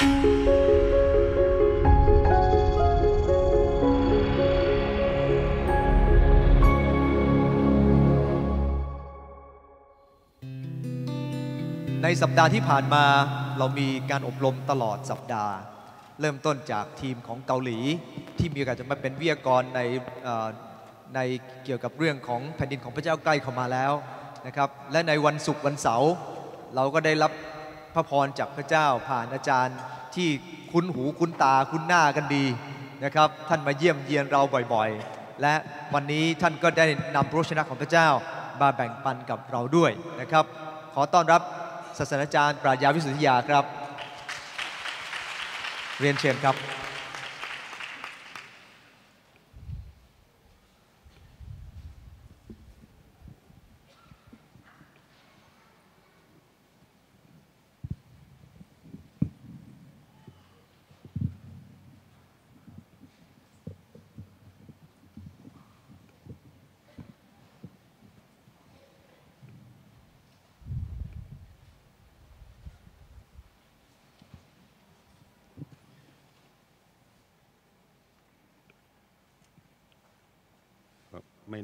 ในสัปดาห์ที่ผ่านมาเรามีการอบรมตลอดสัปดาห์ เริ่มต้นจากทีมของเกาหลี ที่มีโอกาสจะมาเป็นวิทยากรในในเกี่ยวกับเรื่องของแผ่นดินของพระเจ้าใกล้เข้ามาแล้วนะครับและในวันศุกร์วันเสาร์เราก็ได้รับพระพรจากพระเจ้าผ่านอาจารย์ที่คุ้นหูคุ้นตาคุ้นหน้ากันดีนะครับ ท่านมาเยี่ยมเยียนเราบ่อยๆ และวันนี้ท่านก็ได้นำพระชนะของพระเจ้ามาแบ่งปันกับเราด้วยนะครับ ขอต้อนรับศาสนาจารย์ปรายญาวิสุทธิยาครับ เรียนเชิญครับ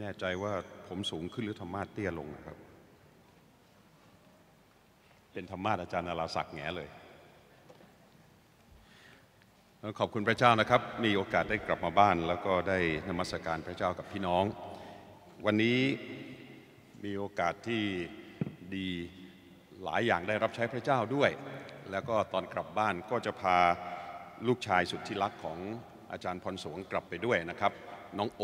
แน่ใจว่าผมสูงขึ้นหรือธรรมะเตี้ยลงนะครับ เป็นธรรมะอาจารย์นาราศักดิ์แง่เลย ขอบคุณพระเจ้านะครับ มีโอกาสได้กลับมาบ้านแล้วก็ได้นมัสการพระเจ้ากับพี่น้อง วันนี้มีโอกาสที่ดีหลายอย่างได้รับใช้พระเจ้าด้วย แล้วก็ตอนกลับบ้านก็จะพาลูกชายสุดที่รักของอาจารย์พรสวงกลับไปด้วยนะครับ น้องโอ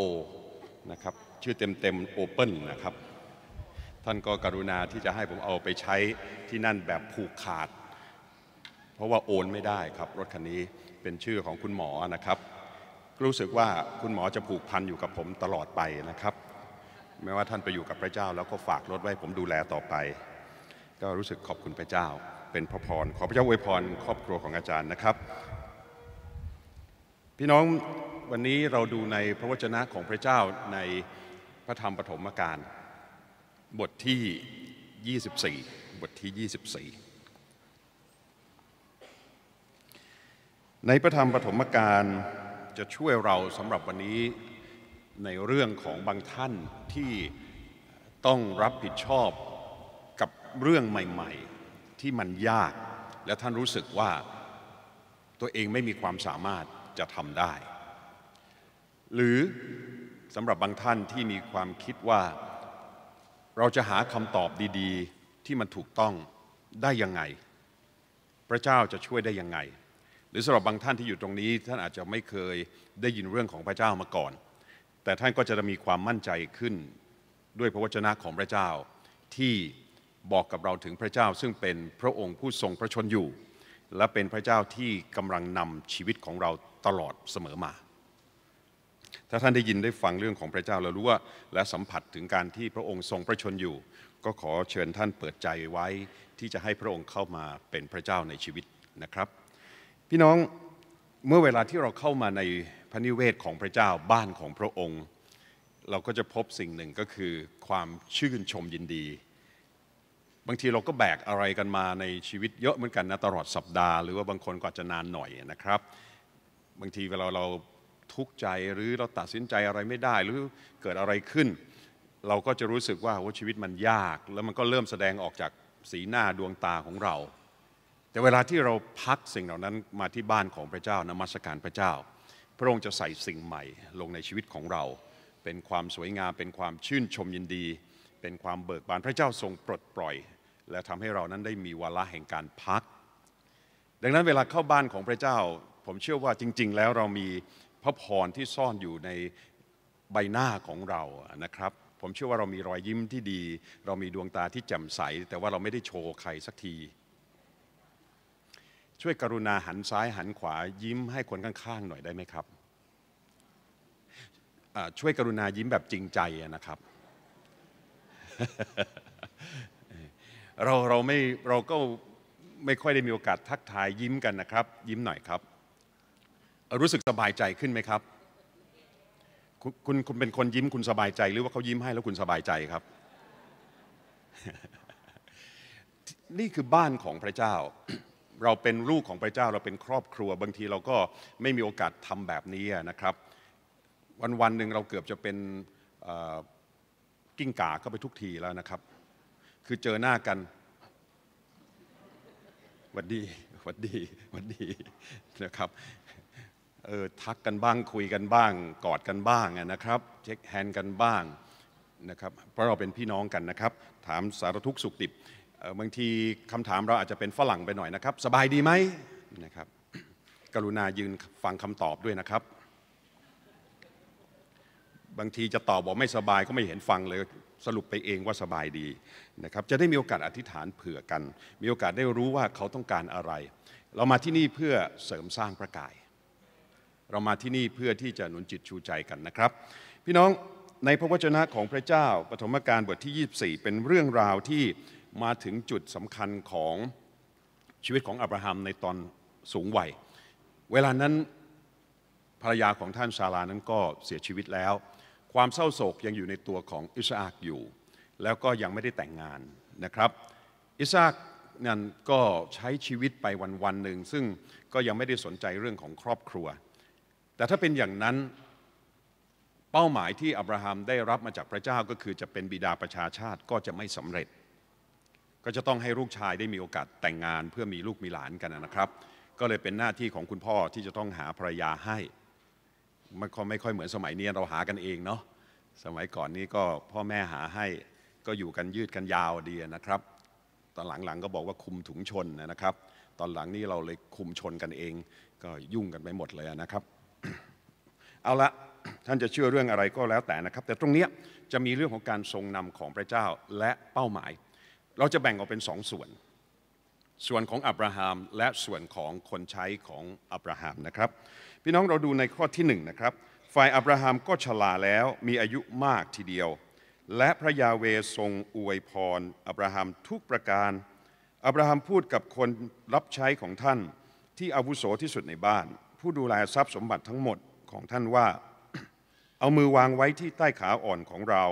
นะครับชื่อเต็มๆ Open นะครับ ท่านก็กรุณาที่จะให้ผมเอาไปใช้ที่นั่นแบบผูกขาด เพราะว่าโอนไม่ได้ครับ รถคันนี้เป็นชื่อของคุณหมอนะครับ รู้สึกว่าคุณหมอจะผูกพันอยู่กับผมตลอดไปนะครับแม้ว่าท่านไปอยู่กับพระเจ้าแล้วก็ฝากรถไว้ผมดูแลต่อไป ก็รู้สึกขอบคุณพระเจ้า เป็นพระพรขอพระเจ้าอวยพร ครอบครัวของอาจารย์นะครับ พี่น้องวันนี้เราดูในพระวจนะของพระเจ้าในระธรรมปฐมกาลบทที่ 24 บทที่ 24 ในพระธรรมปฐมกาลจะช่วยเราสำหรับวันนี้ในเรื่องของบางท่านที่ต้องรับผิดชอบกับเรื่องใหม่ ๆที่มันยาก และท่านรู้สึกว่าตัวเองไม่มีความสามารถจะทำได้ หรือสำหรับบางท่านที่มีความคิดว่าเราจะหาคำตอบดี ๆที่มันถูกต้องได้ยังไงพระเจ้าจะช่วยได้ยังไงหรือสำหรับบางท่านที่อยู่ตรงนี้ ท่านอาจจะไม่เคยได้ยินเรื่องของพระเจ้ามาก่อน แต่ท่านก็จะมีความมั่นใจขึ้นด้วยพระวจนะของพระเจ้า ที่บอกกับเราถึงพระเจ้า ซึ่งเป็นพระองค์ผู้ทรงพระชนอยู่ และเป็นพระเจ้าที่กำลังนำชีวิตของเราตลอดเสมอมาถ้าท่านได้ยินได้ฟังเรื่องของพระเจ้าแล้วรู้ว่า และสัมผัสถึงการที่พระองค์ทรงประชนอยู่ ก็ขอเชิญท่านเปิดใจไว้ที่จะให้พระองค์เข้ามาเป็นพระเจ้าในชีวิตนะครับ พี่น้องเมื่อเวลาที่เราเข้ามาในพระนิเวศของพระเจ้าบ้านของพระองค์ เราก็จะพบสิ่งหนึ่งก็คือความชื่นชมยินดี บางทีเราก็แบกอะไรกันมาในชีวิต เยอะเหมือนกันนะตลอดสัปดาห์หรือว่าบางคนก็จะนานหน่อยนะครับ บางทีเวลาเราทุกข์ใจหรือเราตัดสินใจอะไรไม่ได้หรือเกิดอะไรขึ้น เราก็จะรู้สึกว่าชีวิตมันยาก แล้วมันก็เริ่มแสดงออกจากสีหน้าดวงตาของเรา แต่เวลาที่เราพักสิ่งเหล่านั้นมาที่บ้านของพระเจ้านมัสการพระเจ้า พระองค์จะใส่สิ่งใหม่ ลงในชีวิตของเรา เป็นความสวยงามเป็นความชื่นชมยินดี เป็นความเบิกบานพระเจ้าทรงปลดปล่อย และทำให้เรานั้นได้มีวาระแห่งการพัก ดังนั้นเวลาเข้าบ้านของพระเจ้า ผมเชื่อว่าจริง ๆ แล้วเรามีพระพรที่ซ่อนอยู่ในใบหน้าของเรานะครับ ผมเชื่อว่าเรามีรอยยิ้มที่ดี เรามีดวงตาที่แจ่มใส แต่ว่าเราไม่ได้โชว์ใครสักที ช่วยกรุณาหันซ้ายหันขวา ยิ้มให้คนข้างๆหน่อยได้ไหมครับช่วยกรุณายิ้มแบบจริงใจนะครับ เราเราไม่เราก็ไม่ค่อยได้มีโอกาสทักทายยิ้มกันนะครับ ยิ้มหน่อยครับรู้สึกสบายใจขึ้นไหมครับคุณคุณเป็นคนยิ้มคุณสบายใจ หรือว่าเขายิ้มให้แล้วคุณสบายใจครับ นี่คือบ้านของพระเจ้า เราเป็นลูกของพระเจ้าเราเป็นครอบครัว บางทีเราก็ไม่มีโอกาสทำแบบนี้นะครับ วันวันหนึ่งเราเกือบจะเป็นกิ้งก่าเข้าไปทุกทีแล้วนะครับ คือเจอหน้ากันวัดดีวัดดีวัดดีนะครับเออทักกันบ้างคุยกันบ้างกอดกันบ้างนะครับ เช็คแฮนด์กันบ้างนะครับเพราะเราเป็นพี่น้องกันนะครับ ถามสารทุกสุขดิบบางทีคำถามเราอาจจะเป็นฝรั่งไปหน่อยนะครับ สบายดีไหมนะครับกรุณายืนฟังคำตอบด้วยนะครับ บางทีจะตอบบอกไม่สบายก็ไม่เห็นฟังเลยสรุปไปเองว่าสบายดีนะครับจะได้มีโอกาสอธิษฐานเผื่อกัน มีโอกาสได้รู้ว่าเขาต้องการอะไร เรามาที่นี่เพื่อเสริมสร้างพระกายเรามาที่นี่เพื่อที่จะหนุนจิตชูใจกันนะครับ พี่น้องในพระวจนะของพระเจ้า ปฐมกาลบทที่ 24 เป็นเรื่องราวที่มาถึงจุดสำคัญของชีวิตของอับราฮัมในตอนสูงวัย เวลานั้นภรรยาของท่านซาลานั้นก็เสียชีวิตแล้ว ความเศร้าโศกยังอยู่ในตัวของอิสอักอยู่ แล้วก็ยังไม่ได้แต่งงานนะครับ อิสอักนั้นก็ใช้ชีวิตไปวันวันหนึ่งซึ่งก็ยังไม่ได้สนใจเรื่องของครอบครัวแต่ถ้าเป็นอย่างนั้นเป้าหมายที่อับราฮัมได้รับมาจากพระเจ้าก็คือจะเป็นบิดาประชาชาติก็จะไม่สำเร็จ ก็จะต้องให้ลูกชายได้มีโอกาสแต่งงาน เพื่อมีลูกมีหลานกันนะครับ ก็เลยเป็นหน้าที่ของคุณพ่อที่จะต้องหาภรรยาให้มันก็ไม่ค่อยเหมือนสมัยนี้เราหากันเองเนาะสมัยก่อนนี้ก็พ่อแม่หาให้ก็อยู่กันยืดกันยาวดีนะครับ ตอนหลังๆ ก็บอกว่าคุมถุงชนนะครับ ตอนหลังนี้เราเลยคุมชนกันเอง ก็ยุ่งกันไปหมดเลยนะครับเอาละท่านจะเชื่อเรื่องอะไรก็แล้วแต่นะครับ แต่ตรงนี้จะมีเรื่องของการทรงนำของพระเจ้าและเป้าหมาย เราจะแบ่งออกเป็นสองส่วน ส่วนของอับราฮัมและส่วนของคนใช้ของอับราฮัมนะครับ พี่น้องเราดูในข้อที่หนึ่งนะครับ ฝ่ายอับราฮัมก็ชราแล้วมีอายุมากทีเดียว และพระยาเวทรงอวยพรอับราฮัมทุกประการอับราฮัมพูดกับคนรับใช้ของท่านที่อาวุโสที่สุดในบ้านผู้ดูแลทรัพย์สมบัติทั้งหมดของท่านว่า เอามือวางไว้ที่ใต้ขาอ่อนของเรา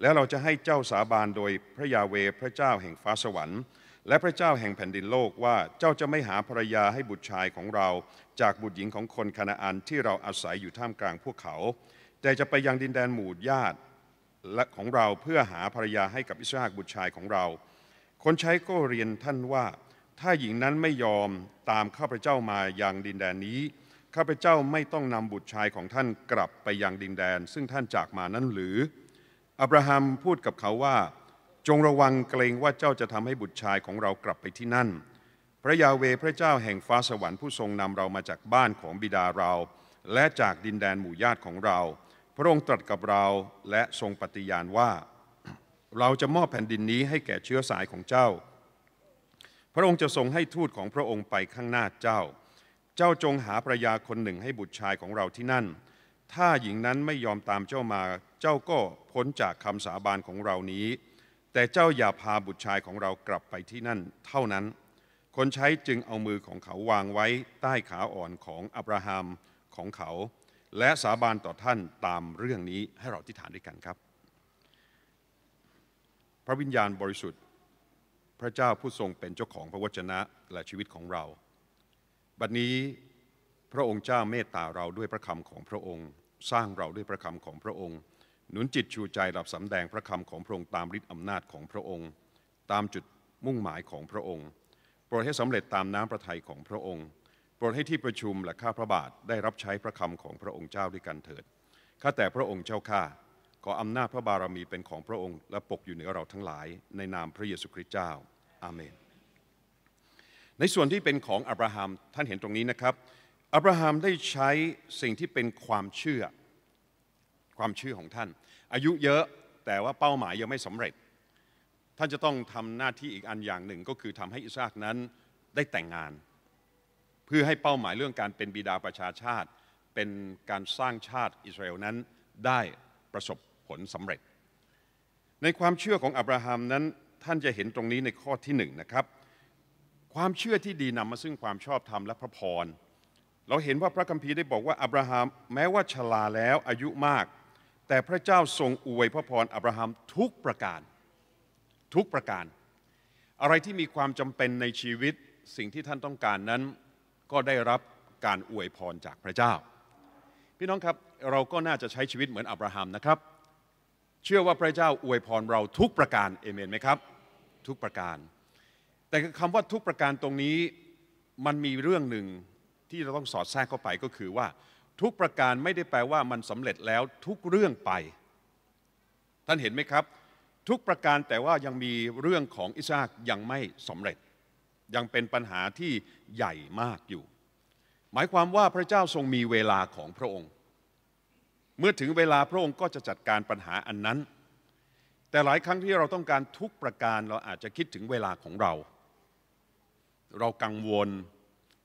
แล้วเราจะให้เจ้าสาบานโดยพระยาเวพระเจ้าแห่งฟ้าสวรรค์ และพระเจ้าแห่งแผ่นดินโลกว่าเจ้าจะไม่หาภรรยาให้บุตรชายของเรา จากบุตรหญิงของคนคณาอันที่เราอาศัยอยู่ท่ามกลางพวกเขา แต่จะไปยังดินแดนหมู่ญาติและของเราเพื่อหาภรรยาให้กับอิสราเบุตรชายของเรา คนใช้ก็เรียนท่านว่าถ้าหญิงนั้นไม่ยอมตามข้าพเจ้ามายัางดินแดนนี้ข้าพเจ้าไม่ต้องนำบุตรชายของท่านกลับไปยังดินแดน ซึ่งท่านจากมานั้นหรือ อับราฮัมพูดกับเขาว่า จงระวังเกรงว่าเจ้าจะทำให้บุตรชายของเรากลับไปที่นั่น พระยาเวพระเจ้าแห่งฟ้าสวรรค์ผู้ทรงนำเรามาจากบ้านของบิดาเรา และจากดินแดนหมู่ญาติของเรา พระองค์ตรัสกับเราและทรงปฏิญาณว่า เราจะมอบแผ่นดินนี้ให้แก่เชื้อสายของเจ้า พระองค์จะทรงให้ทูตของพระองค์ไปข้างหน้าเจ้าเจ้าจงหาภรยาคนหนึ่งให้บุตรชายของเราที่นั่น ถ้าหญิงนั้นไม่ยอมตามเจ้ามา เจ้าก็พ้นจากคำสาบานของเรานี้ แต่เจ้าอย่าพาบุตรชายของเรากลับไปที่นั่นเท่านั้น คนใช้จึงเอามือของเขาวางไว้ใต้ขาอ่อนของอับราฮัมของเขา และสาบานต่อท่านตามเรื่องนี้ให้เราที่ฐานด้วยกันครับ พระวิญญาณบริสุทธิ์ พระเจ้าผู้ทรงเป็นเจ้าของพระวจนะและชีวิตของเราบัดนี้พระองค์เจ้าเมตตาเราด้วยพระคำของพระองค์ สร้างเราด้วยพระคำของพระองค์ หนุนจิตชูใจหลับสำแดงพระคำของพระองค์ตามฤทธิอำนาจของพระองค์ ตามจุดมุ่งหมายของพระองค์โปรดให้สำเร็จตามน้ำพระทัยของพระองค์โปรดให้ที่ประชุมและข้าพระบาทได้รับใช้พระคำของพระองค์เจ้าด้วยกันเถิดข้าแต่พระองค์เจ้าข้าขออำนาจพระบารมีเป็นของพระองค์ และปกอยู่เหนือเราทั้งหลาย ในนามพระเยซูคริสต์เจ้า อาเมนในส่วนที่เป็นของอับราฮัมท่านเห็นตรงนี้นะครับอับราฮัมได้ใช้สิ่งที่เป็นความเชื่อ ความเชื่อของท่านอายุเยอะแต่ว่าเป้าหมายยังไม่สำเร็จ ท่านจะต้องทำหน้าที่อีกอันอย่างหนึ่ง ก็คือทำให้อิสราเอลนั้นได้แต่งงานเพื่อให้เป้าหมายเรื่องการเป็นบิดาประชาชาติ เป็นการสร้างชาติอิสราเอลนั้นได้ประสบผลสำเร็จ ในความเชื่อของอับราฮัมนั้น ท่านจะเห็นตรงนี้ในข้อที่หนึ่งนะครับความเชื่อที่ดีนำมาซึ่งความชอบธรรมและพระพร เราเห็นว่าพระคัมภีร์ได้บอกว่าอับราฮัม แม้ว่าชราแล้วอายุมาก แต่พระเจ้าทรงอวยพระพรอับราฮัม ทุกประการ ทุกประการ อะไรที่มีความจำเป็นในชีวิตสิ่งที่ท่านต้องการนั้น ก็ได้รับการอวยพรจากพระเจ้า พี่น้องครับเราก็น่าจะใช้ชีวิตเหมือนอับราฮัมนะครับ เชื่อว่าพระเจ้าอวยพรเราทุกประการเอเมนไหมครับ ทุกประการแต่คำว่าทุกประการตรงนี้ มันมีเรื่องหนึ่งที่เราต้องสอดแทรกเข้าไปก็คือว่า ทุกประการไม่ได้แปลว่ามันสำเร็จแล้วทุกเรื่องไป ท่านเห็นไหมครับ ทุกประการแต่ว่ายังมีเรื่องของอิสากยังไม่สำเร็จ ยังเป็นปัญหาที่ใหญ่มากอยู่ หมายความว่าพระเจ้าทรงมีเวลาของพระองค์ เมื่อถึงเวลาพระองค์ก็จะจัดการปัญหาอันนั้น แต่หลายครั้งที่เราต้องการทุกประการเราอาจจะคิดถึงเวลาของเราเรากังวล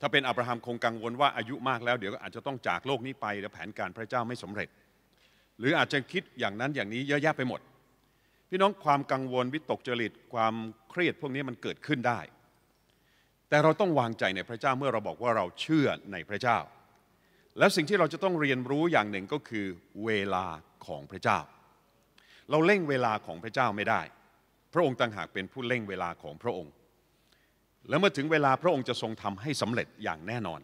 ถ้าเป็นอับราฮัมคงกังวลว่าอายุมากแล้วเดี๋ยวก็อาจจะต้องจากโลกนี้ไปแล้วแผนการพระเจ้าไม่สำเร็จ หรืออาจจะคิดอย่างนั้นอย่างนี้เยอะแยะไปหมด พี่น้องความกังวลวิตกจริต ความเครียดพวกนี้มันเกิดขึ้นได้ แต่เราต้องวางใจในพระเจ้าเมื่อเราบอกว่าเราเชื่อในพระเจ้า แล้วสิ่งที่เราจะต้องเรียนรู้อย่างหนึ่งก็คือเวลาของพระเจ้า เราเร่งเวลาของพระเจ้าไม่ได้ พระองค์ต่างหากเป็นผู้เร่งเวลาของพระองค์และเมื่อถึงเวลาพระองค์จะทรงทำให้สำเร็จอย่างแน่นอน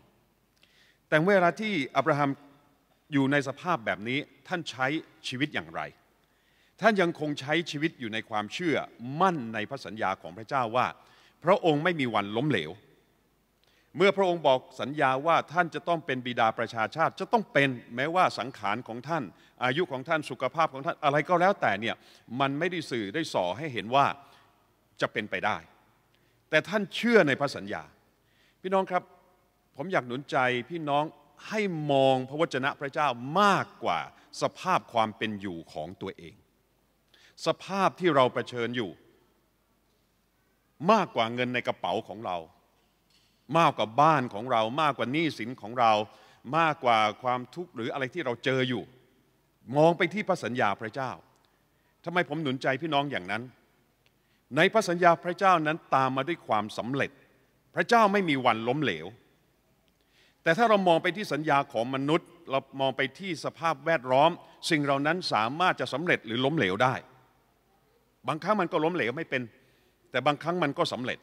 แต่เวลาที่อับราฮัมอยู่ในสภาพแบบนี้ท่านใช้ชีวิตอย่างไร ท่านยังคงใช้ชีวิตอยู่ในความเชื่อ มั่นในพระสัญญาของพระเจ้าว่า พระองค์ไม่มีวันล้มเหลว เมื่อพระองค์บอกสัญญาว่าท่านจะต้องเป็นบิดาประชาชาติจะต้องเป็นแม้ว่าสังขารของท่าน อายุของท่านสุขภาพของท่านอะไรก็แล้วแต่เนี่ยมันไม่ได้สื่อได้สอให้เห็นว่าจะเป็นไปได้แต่ท่านเชื่อในพระสัญญา พี่น้องครับ ผมอยากหนุนใจพี่น้องให้มองพระวจนะพระเจ้ามากกว่าสภาพความเป็นอยู่ของตัวเอง สภาพที่เราเผชิญอยู่ มากกว่าเงินในกระเป๋าของเรา มากกว่าบ้านของเรา มากกว่าหนี้สินของเรา มากกว่าความทุกข์หรืออะไรที่เราเจออยู่ มองไปที่พระสัญญาพระเจ้าทำไมผมหนุนใจพี่น้องอย่างนั้นในพระสัญญาพระเจ้านั้นตามมาด้วยความสำเร็จ พระเจ้าไม่มีวันล้มเหลว แต่ถ้าเรามองไปที่สัญญาของมนุษย์เรามองไปที่สภาพแวดล้อม สิ่งเหล่านั้นสามารถจะสำเร็จหรือล้มเหลวได้ บางครั้งมันก็ล้มเหลวไม่เป็น แต่บางครั้งมันก็สำเร็จ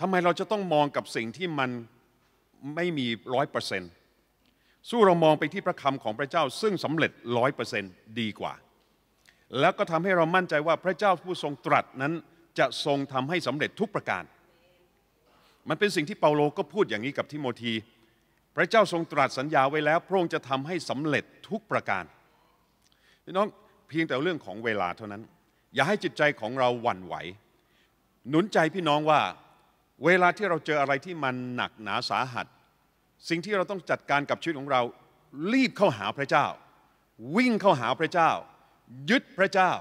ทำไมเราจะต้องมองกับสิ่งที่มันไม่มีร้อยเปอร์เซ็นต์สู้เรามองไปที่พระคำของพระเจ้าซึ่งสำเร็จร้อยเปอร์เซ็นต์ดีกว่าแล้วก็ทำให้เรามั่นใจว่าพระเจ้าผู้ทรงตรัสนั้น จะทรงทำให้สำเร็จทุกประการ มันเป็นสิ่งที่เปาโลก็พูดอย่างนี้กับทิโมธี พระเจ้าทรงตรัสสัญญาไว้แล้ว พระองค์จะทำให้สำเร็จทุกประการ พี่น้องเพียงแต่เรื่องของเวลาเท่านั้น อย่าให้จิตใจของเราหวั่นไหว หนุนใจพี่น้องว่า เวลาที่เราเจออะไรที่มันหนักหนาสาหัส สิ่งที่เราต้องจัดการกับชีวิตของเรา รีบเข้าหาพระเจ้า วิ่งเข้าหาพระเจ้ายึดพระเจ้า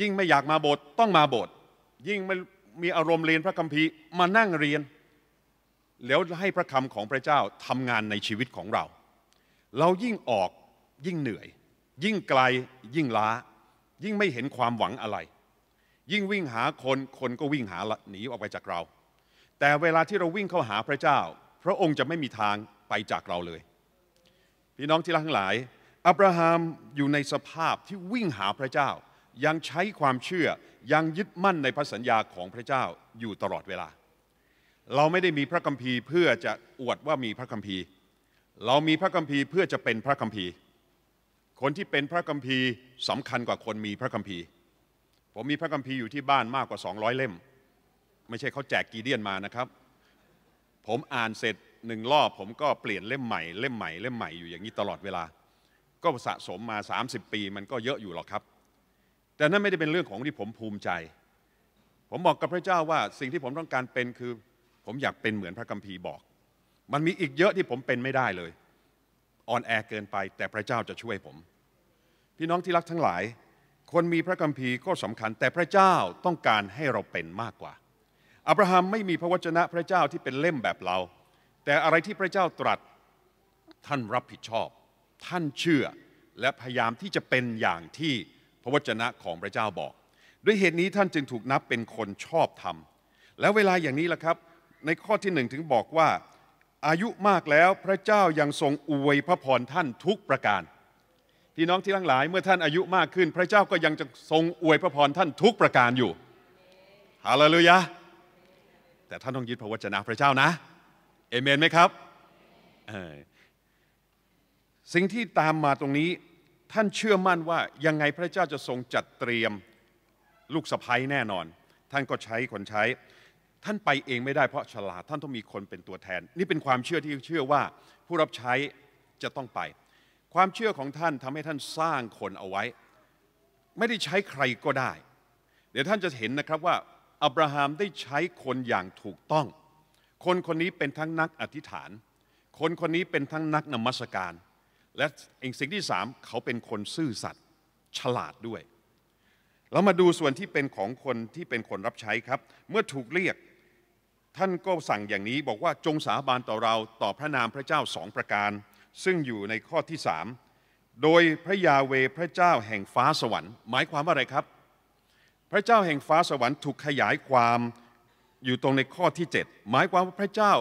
ยิ่งไม่อยากมาโบสถ์ต้องมาโบสถ์ยิ่งไม่มีอารมณ์เรียนพระคัมภีร์มานั่งเรียน แล้วให้พระคำของพระเจ้าทำงานในชีวิตของเรา เรายิ่งออกยิ่งเหนื่อย ยิ่งไกลยิ่งล้า ยิ่งไม่เห็นความหวังอะไร ยิ่งวิ่งหาคนคนก็วิ่งหาหนีออกไปจากเรา แต่เวลาที่เราวิ่งเข้าหาพระเจ้า พระองค์จะไม่มีทางไปจากเราเลย พี่น้องที่รักทั้งหลายอับราฮัมอยู่ในสภาพที่วิ่งหาพระเจ้า ยังใช้ความเชื่อยังยึดมั่นในพระสัญญาของพระเจ้าอยู่ตลอดเวลา เราไม่ได้มีพระคัมภีร์เพื่อจะอวดว่ามีพระคัมภีร์ เรามีพระคัมภีร์เพื่อจะเป็นพระคัมภีร์ คนที่เป็นพระคัมภีร์สำคัญกว่าคนมีพระคัมภีร์ ผมมีพระคัมภีร์อยู่ที่บ้านมากกว่า 200 เล่ม ไม่ใช่เขาแจกกีเดียนมานะครับ ผมอ่านเสร็จหนึ่งรอบผมก็เปลี่ยนเล่มใหม่เล่มใหม่เล่มใหม่อยู่อย่างนี้ตลอดเวลาก็สะสมมา 30 ปีมันก็เยอะอยู่หรอกครับ แต่นั่นไม่ได้เป็นเรื่องของที่ผมภูมิใจ ผมบอกกับพระเจ้าว่าสิ่งที่ผมต้องการเป็นคือผมอยากเป็นเหมือนพระคัมภีร์บอก มันมีอีกเยอะที่ผมเป็นไม่ได้เลย อ่อนแอเกินไปแต่พระเจ้าจะช่วยผม พี่น้องที่รักทั้งหลาย คนมีพระคัมภีร์ก็สำคัญ แต่พระเจ้าต้องการให้เราเป็นมากกว่าอับราฮัมไม่มีพระวจนะพระเจ้าที่เป็นเล่มแบบเรา แต่อะไรที่พระเจ้าตรัสท่านรับผิดชอบท่านเชื่อและพยายามที่จะเป็นอย่างที่พระวจนะของพระเจ้าบอก ด้วยเหตุนี้ท่านจึงถูกนับเป็นคนชอบธรรม แล้วเวลาอย่างนี้ล่ะครับในข้อที่หนึ่งถึงบอกว่า อายุมากแล้วพระเจ้ายังทรงอวยพระพรท่านทุกประการพี่น้องที่ทั้งหลายเมื่อท่านอายุมากขึ้น พระเจ้าก็ยังจะทรงอวยพระพรท่านทุกประการอยู่ฮาเลลูยาแต่ท่านต้องยึดพระวจนะพระเจ้านะเอเมนไหมครับสิ่งที่ตามมาตรงนี้ท่านเชื่อมั่นว่ายังไงพระเจ้าจะทรงจัดเตรียมลูกสะพ้ายแน่นอน ท่านก็ใช้คนใช้ ท่านไปเองไม่ได้เพราะฉลาดท่านต้องมีคนเป็นตัวแทน นี่เป็นความเชื่อที่เชื่อว่า ผู้รับใช้จะต้องไป ความเชื่อของท่านทำให้ท่านสร้างคนเอาไว้ ไม่ได้ใช้ใครก็ได้ เดี๋ยวท่านจะเห็นนะครับว่าอับราฮัมได้ใช้คนอย่างถูกต้อง คนคนนี้เป็นทั้งนักอธิษฐาน คนคนนี้เป็นทั้งนักนมัสการและอีกสิ่งที่สามเขาเป็นคนซื่อสัตย์ฉลาดด้วยเรามาดูส่วนที่เป็นของคนที่เป็นคนรับใช้ครับ เมื่อถูกเรียกท่านก็สั่งอย่างนี้ บอกว่าจงสาบานต่อเราต่อพระนามพระเจ้าสองประการ ซึ่งอยู่ในข้อที่สามโดยพระยาเวพระเจ้าแห่งฟ้าสวรรค์หมายความว่าอะไรครับ พระเจ้าแห่งฟ้าสวรรค์ถูกขยายความอยู่ตรงในข้อที่7หมายความว่าพระเจ้า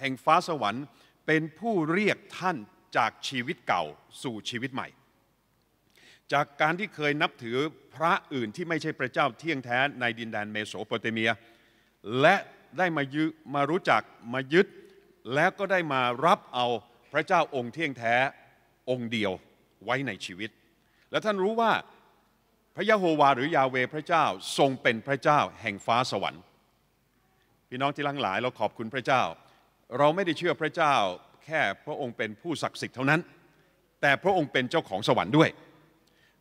แห่งฟ้าสวรรค์เป็นผู้เรียกท่านจากชีวิตเก่าสู่ชีวิตใหม่ จากการที่เคยนับถือพระอื่นที่ไม่ใช่พระเจ้าเที่ยงแท้ในดินแดนเมโสโปเตเมีย และได้มายึมารู้จักมายึดและก็ได้มารับเอาพระเจ้าองค์เที่ยงแท้องค์เดียวไว้ในชีวิต และท่านรู้ว่าพระยะโฮวาหรือยาเวพระเจ้าทรงเป็นพระเจ้าแห่งฟ้าสวรรค์ พี่น้องที่ทังหลายเราขอบคุณพระเจ้า เราไม่ได้เชื่อพระเจ้าแค่พระองค์เป็นผู้ศักดิ์สิทธิ์เท่านั้น แต่พระองค์เป็นเจ้าของสวรรค์ด้วย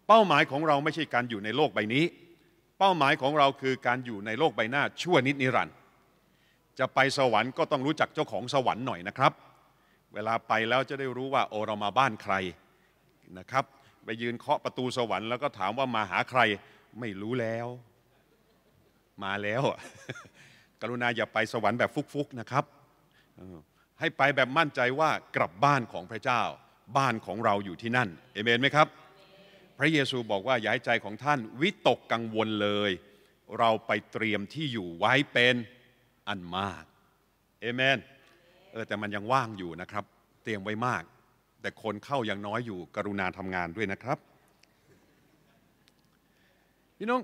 เป้าหมายของเราไม่ใช่การอยู่ในโลกใบนี้ เป้าหมายของเราคือการอยู่ในโลกใบหน้าชั่วนิดนิรันดร์จะไปสวรรค์ก็ต้องรู้จักเจ้าของสวรรค์หน่อยนะครับ เวลาไปแล้วจะได้รู้ว่าโอเรามาบ้านใครนะครับ ไปยืนเคาะประตูสวรรค์แล้วก็ถามว่ามาหาใคร ไม่รู้แล้ว มาแล้วกรุณาอย่าไปสวรรค์แบบฟุกๆนะครับให้ไปแบบมั่นใจว่ากลับบ้านของพระเจ้าบ้านของเราอยู่ที่นั่นเอเมนไหมครับ พระเยซูบอกว่าอย่าให้ใจของท่านวิตกกังวลเลย เราไปเตรียมที่อยู่ไว้เป็นอันมากเอเมน เออแต่มันยังว่างอยู่นะครับ เตรียมไว้มาก แต่คนเข้ายังน้อยอยู่ กรุณาทำงานด้วยนะครับ พี่น้อง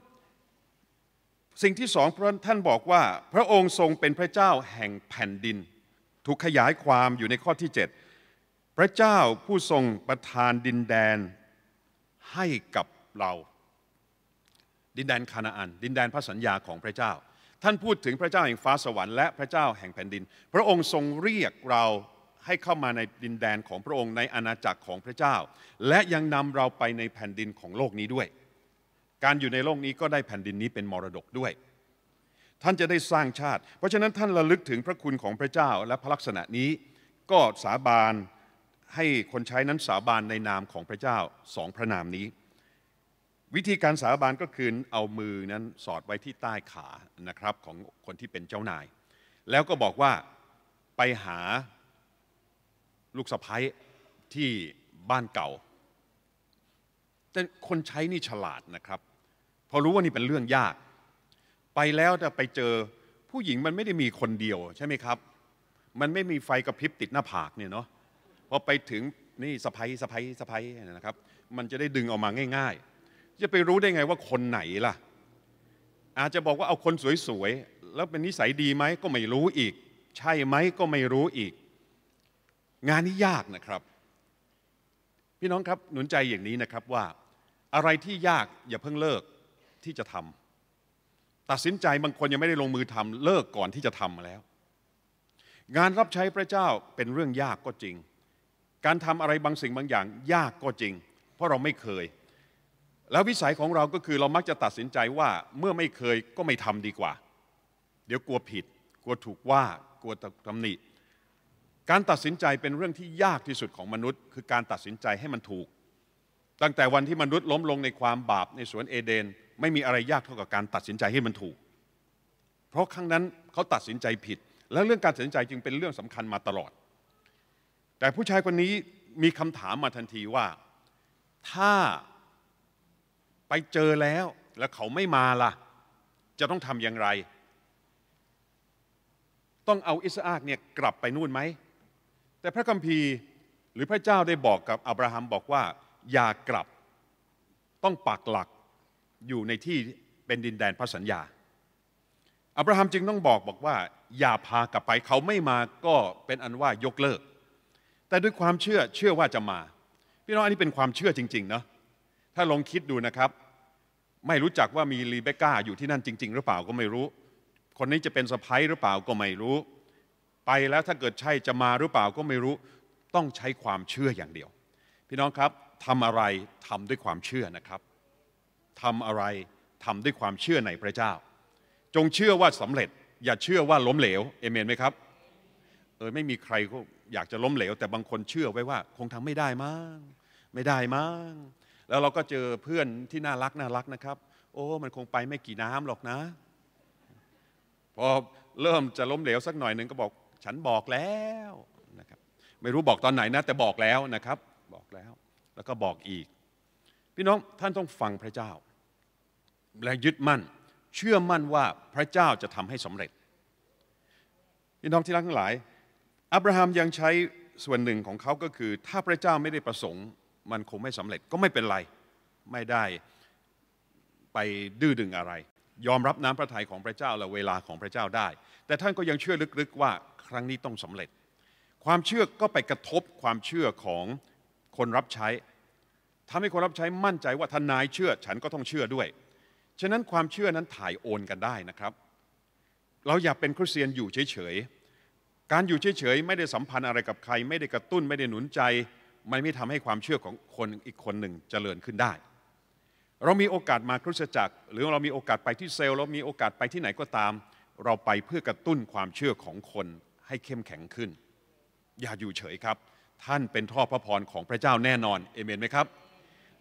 สิ่งที่สองพระท่านบอกว่าพระองค์ทรงเป็นพระเจ้าแห่งแผ่นดินถูกขยายความอยู่ในข้อที่ 7 พระเจ้าผู้ทรงประทานดินแดนให้กับเราดินแดนคานาอันดินแดนพระสัญญาของพระเจ้า ท่านพูดถึงพระเจ้าแห่งฟ้าสวรรค์และพระเจ้าแห่งแผ่นดิน พระองค์ทรงเรียกเราให้เข้ามาในดินแดนของพระองค์ในอาณาจักรของพระเจ้า และยังนำเราไปในแผ่นดินของโลกนี้ด้วย การอยู่ในโลกนี้ก็ได้แผ่นดินนี้เป็นมรดกด้วยท่านจะได้สร้างชาติ เพราะฉะนั้นท่านระลึกถึงพระคุณของพระเจ้าและพระลักษณะนี้ ก็สาบานให้คนใช้นั้นสาบานในนามของพระเจ้าสองพระนามนี้ วิธีการสาบานก็คือเอามือนั้นสอดไว้ที่ใต้ขานะครับของคนที่เป็นเจ้านาย แล้วก็บอกว่าไปหาลูกสะพ้ยที่บ้านเก่า แต่คนใช้นี่ฉลาดนะครับพอรู้ว่านี่เป็นเรื่องยากไปแล้วแต่ไปเจอผู้หญิงมันไม่ได้มีคนเดียวใช่ไหมครับ มันไม่มีไฟกระพริบติดหน้าผากเนี่ยเนาะพอไปถึงนี่สะพ้ยสะพ้ยสะพ้ยนะครับ มันจะได้ดึงออกมาง่าย ๆ จะไปรู้ได้ไงว่าคนไหนล่ะ อาจจะบอกว่าเอาคนสวยๆแล้วเป็นนิสัยดีไหมก็ไม่รู้อีก ใช่ไหมก็ไม่รู้อีก งานนี้ยากนะครับ พี่น้องครับหนุนใจอย่างนี้นะครับว่า อะไรที่ยากอย่าเพิ่งเลิกที่จะทำตัดสินใจบางคนยังไม่ได้ลงมือทำเลิกก่อนที่จะทำมาแล้ว งานรับใช้พระเจ้าเป็นเรื่องยากก็จริง การทำอะไรบางสิ่งบางอย่างยากก็จริง เพราะเราไม่เคย แล้ววิสัยของเราก็คือเรามักจะตัดสินใจว่าเมื่อไม่เคยก็ไม่ทำดีกว่า เดี๋ยวกลัวผิด กลัวถูกว่ากลัวตำหนิ การตัดสินใจเป็นเรื่องที่ยากที่สุดของมนุษย์ คือการตัดสินใจให้มันถูก ตั้งแต่วันที่มนุษย์ล้มลงในความบาปในสวนเอเดนไม่มีอะไรยากเท่ากับการ ตัดสินใจให้มันถูก เพราะครั้งนั้นเขาตัดสินใจผิด และเรื่องการตัดสินใจจึงเป็นเรื่องสำคัญมาตลอด แต่ผู้ชายคนนี้มีคำถามมาทันทีว่า ถ้าไปเจอแล้วแล้วเขาไม่มาล่ะ จะต้องทำอย่างไร ต้องเอาอิสอาคเนี่ยกลับไปนู่นไหม แต่พระคัมภีร์หรือพระเจ้าได้บอกกับอับราฮัมบอกว่า อย่ากลับ ต้องปักหลักอยู่ในที่เป็นดินแดนพระสัญญา อับราฮัมจึงต้องบอกบอกว่า อย่าพากลับไปเขาไม่มาก็เป็นอันว่ายกเลิก แต่ด้วยความเชื่อเชื่อว่าจะมา พี่น้องอันนี้เป็นความเชื่อจริงๆเนาะ ถ้าลองคิดดูนะครับ ไม่รู้จักว่ามีรีเบก้า อยู่ที่นั่นจริงๆ หรือเปล่าก็ไม่รู้ คนนี้จะเป็นสะพ้ยหรือเปล่าก็ไม่รู้ ไปแล้วถ้าเกิดใช่จะมาหรือเปล่าก็ไม่รู้ ต้องใช้ความเชื่ออย่างเดียว พี่น้องครับทำอะไรทำด้วยความเชื่อนะครับทำอะไรทำด้วยความเชื่อในพระเจ้า จงเชื่อว่าสำเร็จ อย่าเชื่อว่าล้มเหลวเอเมนไหมครับเออไม่มีใครก็อยากจะล้มเหลวแต่บางคนเชื่อไว้ว่าคงทำไม่ได้มั้งไม่ได้มั้งแล้วเราก็เจอเพื่อนที่น่ารักน่ารักนะครับ โอ้ มันคงไปไม่กี่น้ำหรอกนะ พอเริ่มจะล้มเหลวสักหน่อยหนึ่งก็บอกฉันบอกแล้วนะครับไม่รู้บอกตอนไหนนะ แต่บอกแล้วนะครับ บอกแล้ว แล้วก็บอกอีก พี่น้องท่านต้องฟังพระเจ้าและยึดมั่นเชื่อมั่นว่าพระเจ้าจะทำให้สำเร็จพี่น้องที่รักทั้งหลายอับราฮัมยังใช้ส่วนหนึ่งของเขาก็คือ ถ้าพระเจ้าไม่ได้ประสงค์ มันคงไม่สำเร็จก็ไม่เป็นไรไม่ได้ไปดื้อดึงอะไร ยอมรับน้ำพระทัยของพระเจ้าและเวลาของพระเจ้าได้ แต่ท่านก็ยังเชื่อลึกๆว่า ครั้งนี้ต้องสำเร็จ ความเชื่อก็ไปกระทบความเชื่อของคนรับใช้ทำให้คนรับใช้มั่นใจว่าทนายเชื่อฉันก็ต้องเชื่อด้วยฉะนั้นความเชื่อนั้นถ่ายโอนกันได้นะครับ เราอย่าเป็นคริสเตียนอยู่เฉยๆการอยู่เฉยๆไม่ได้สัมพันธ์อะไรกับใคร ไม่ได้กระตุ้นไม่ได้หนุนใจมันไม่ทำให้ความเชื่อของคนอีกคนหนึ่งเจริญขึ้นได้ เรามีโอกาสมาคริสตจักร หรือเรามีโอกาสไปที่เซลล์ เรามีโอกาสไปที่ไหนก็ตาม เราไปเพื่อกระตุ้นความเชื่อของคนให้เข้มแข็งขึ้น อย่าอยู่เฉยครับ ท่านเป็นท่อพระพรของพระเจ้าแน่นอนเอเมนไหมครับ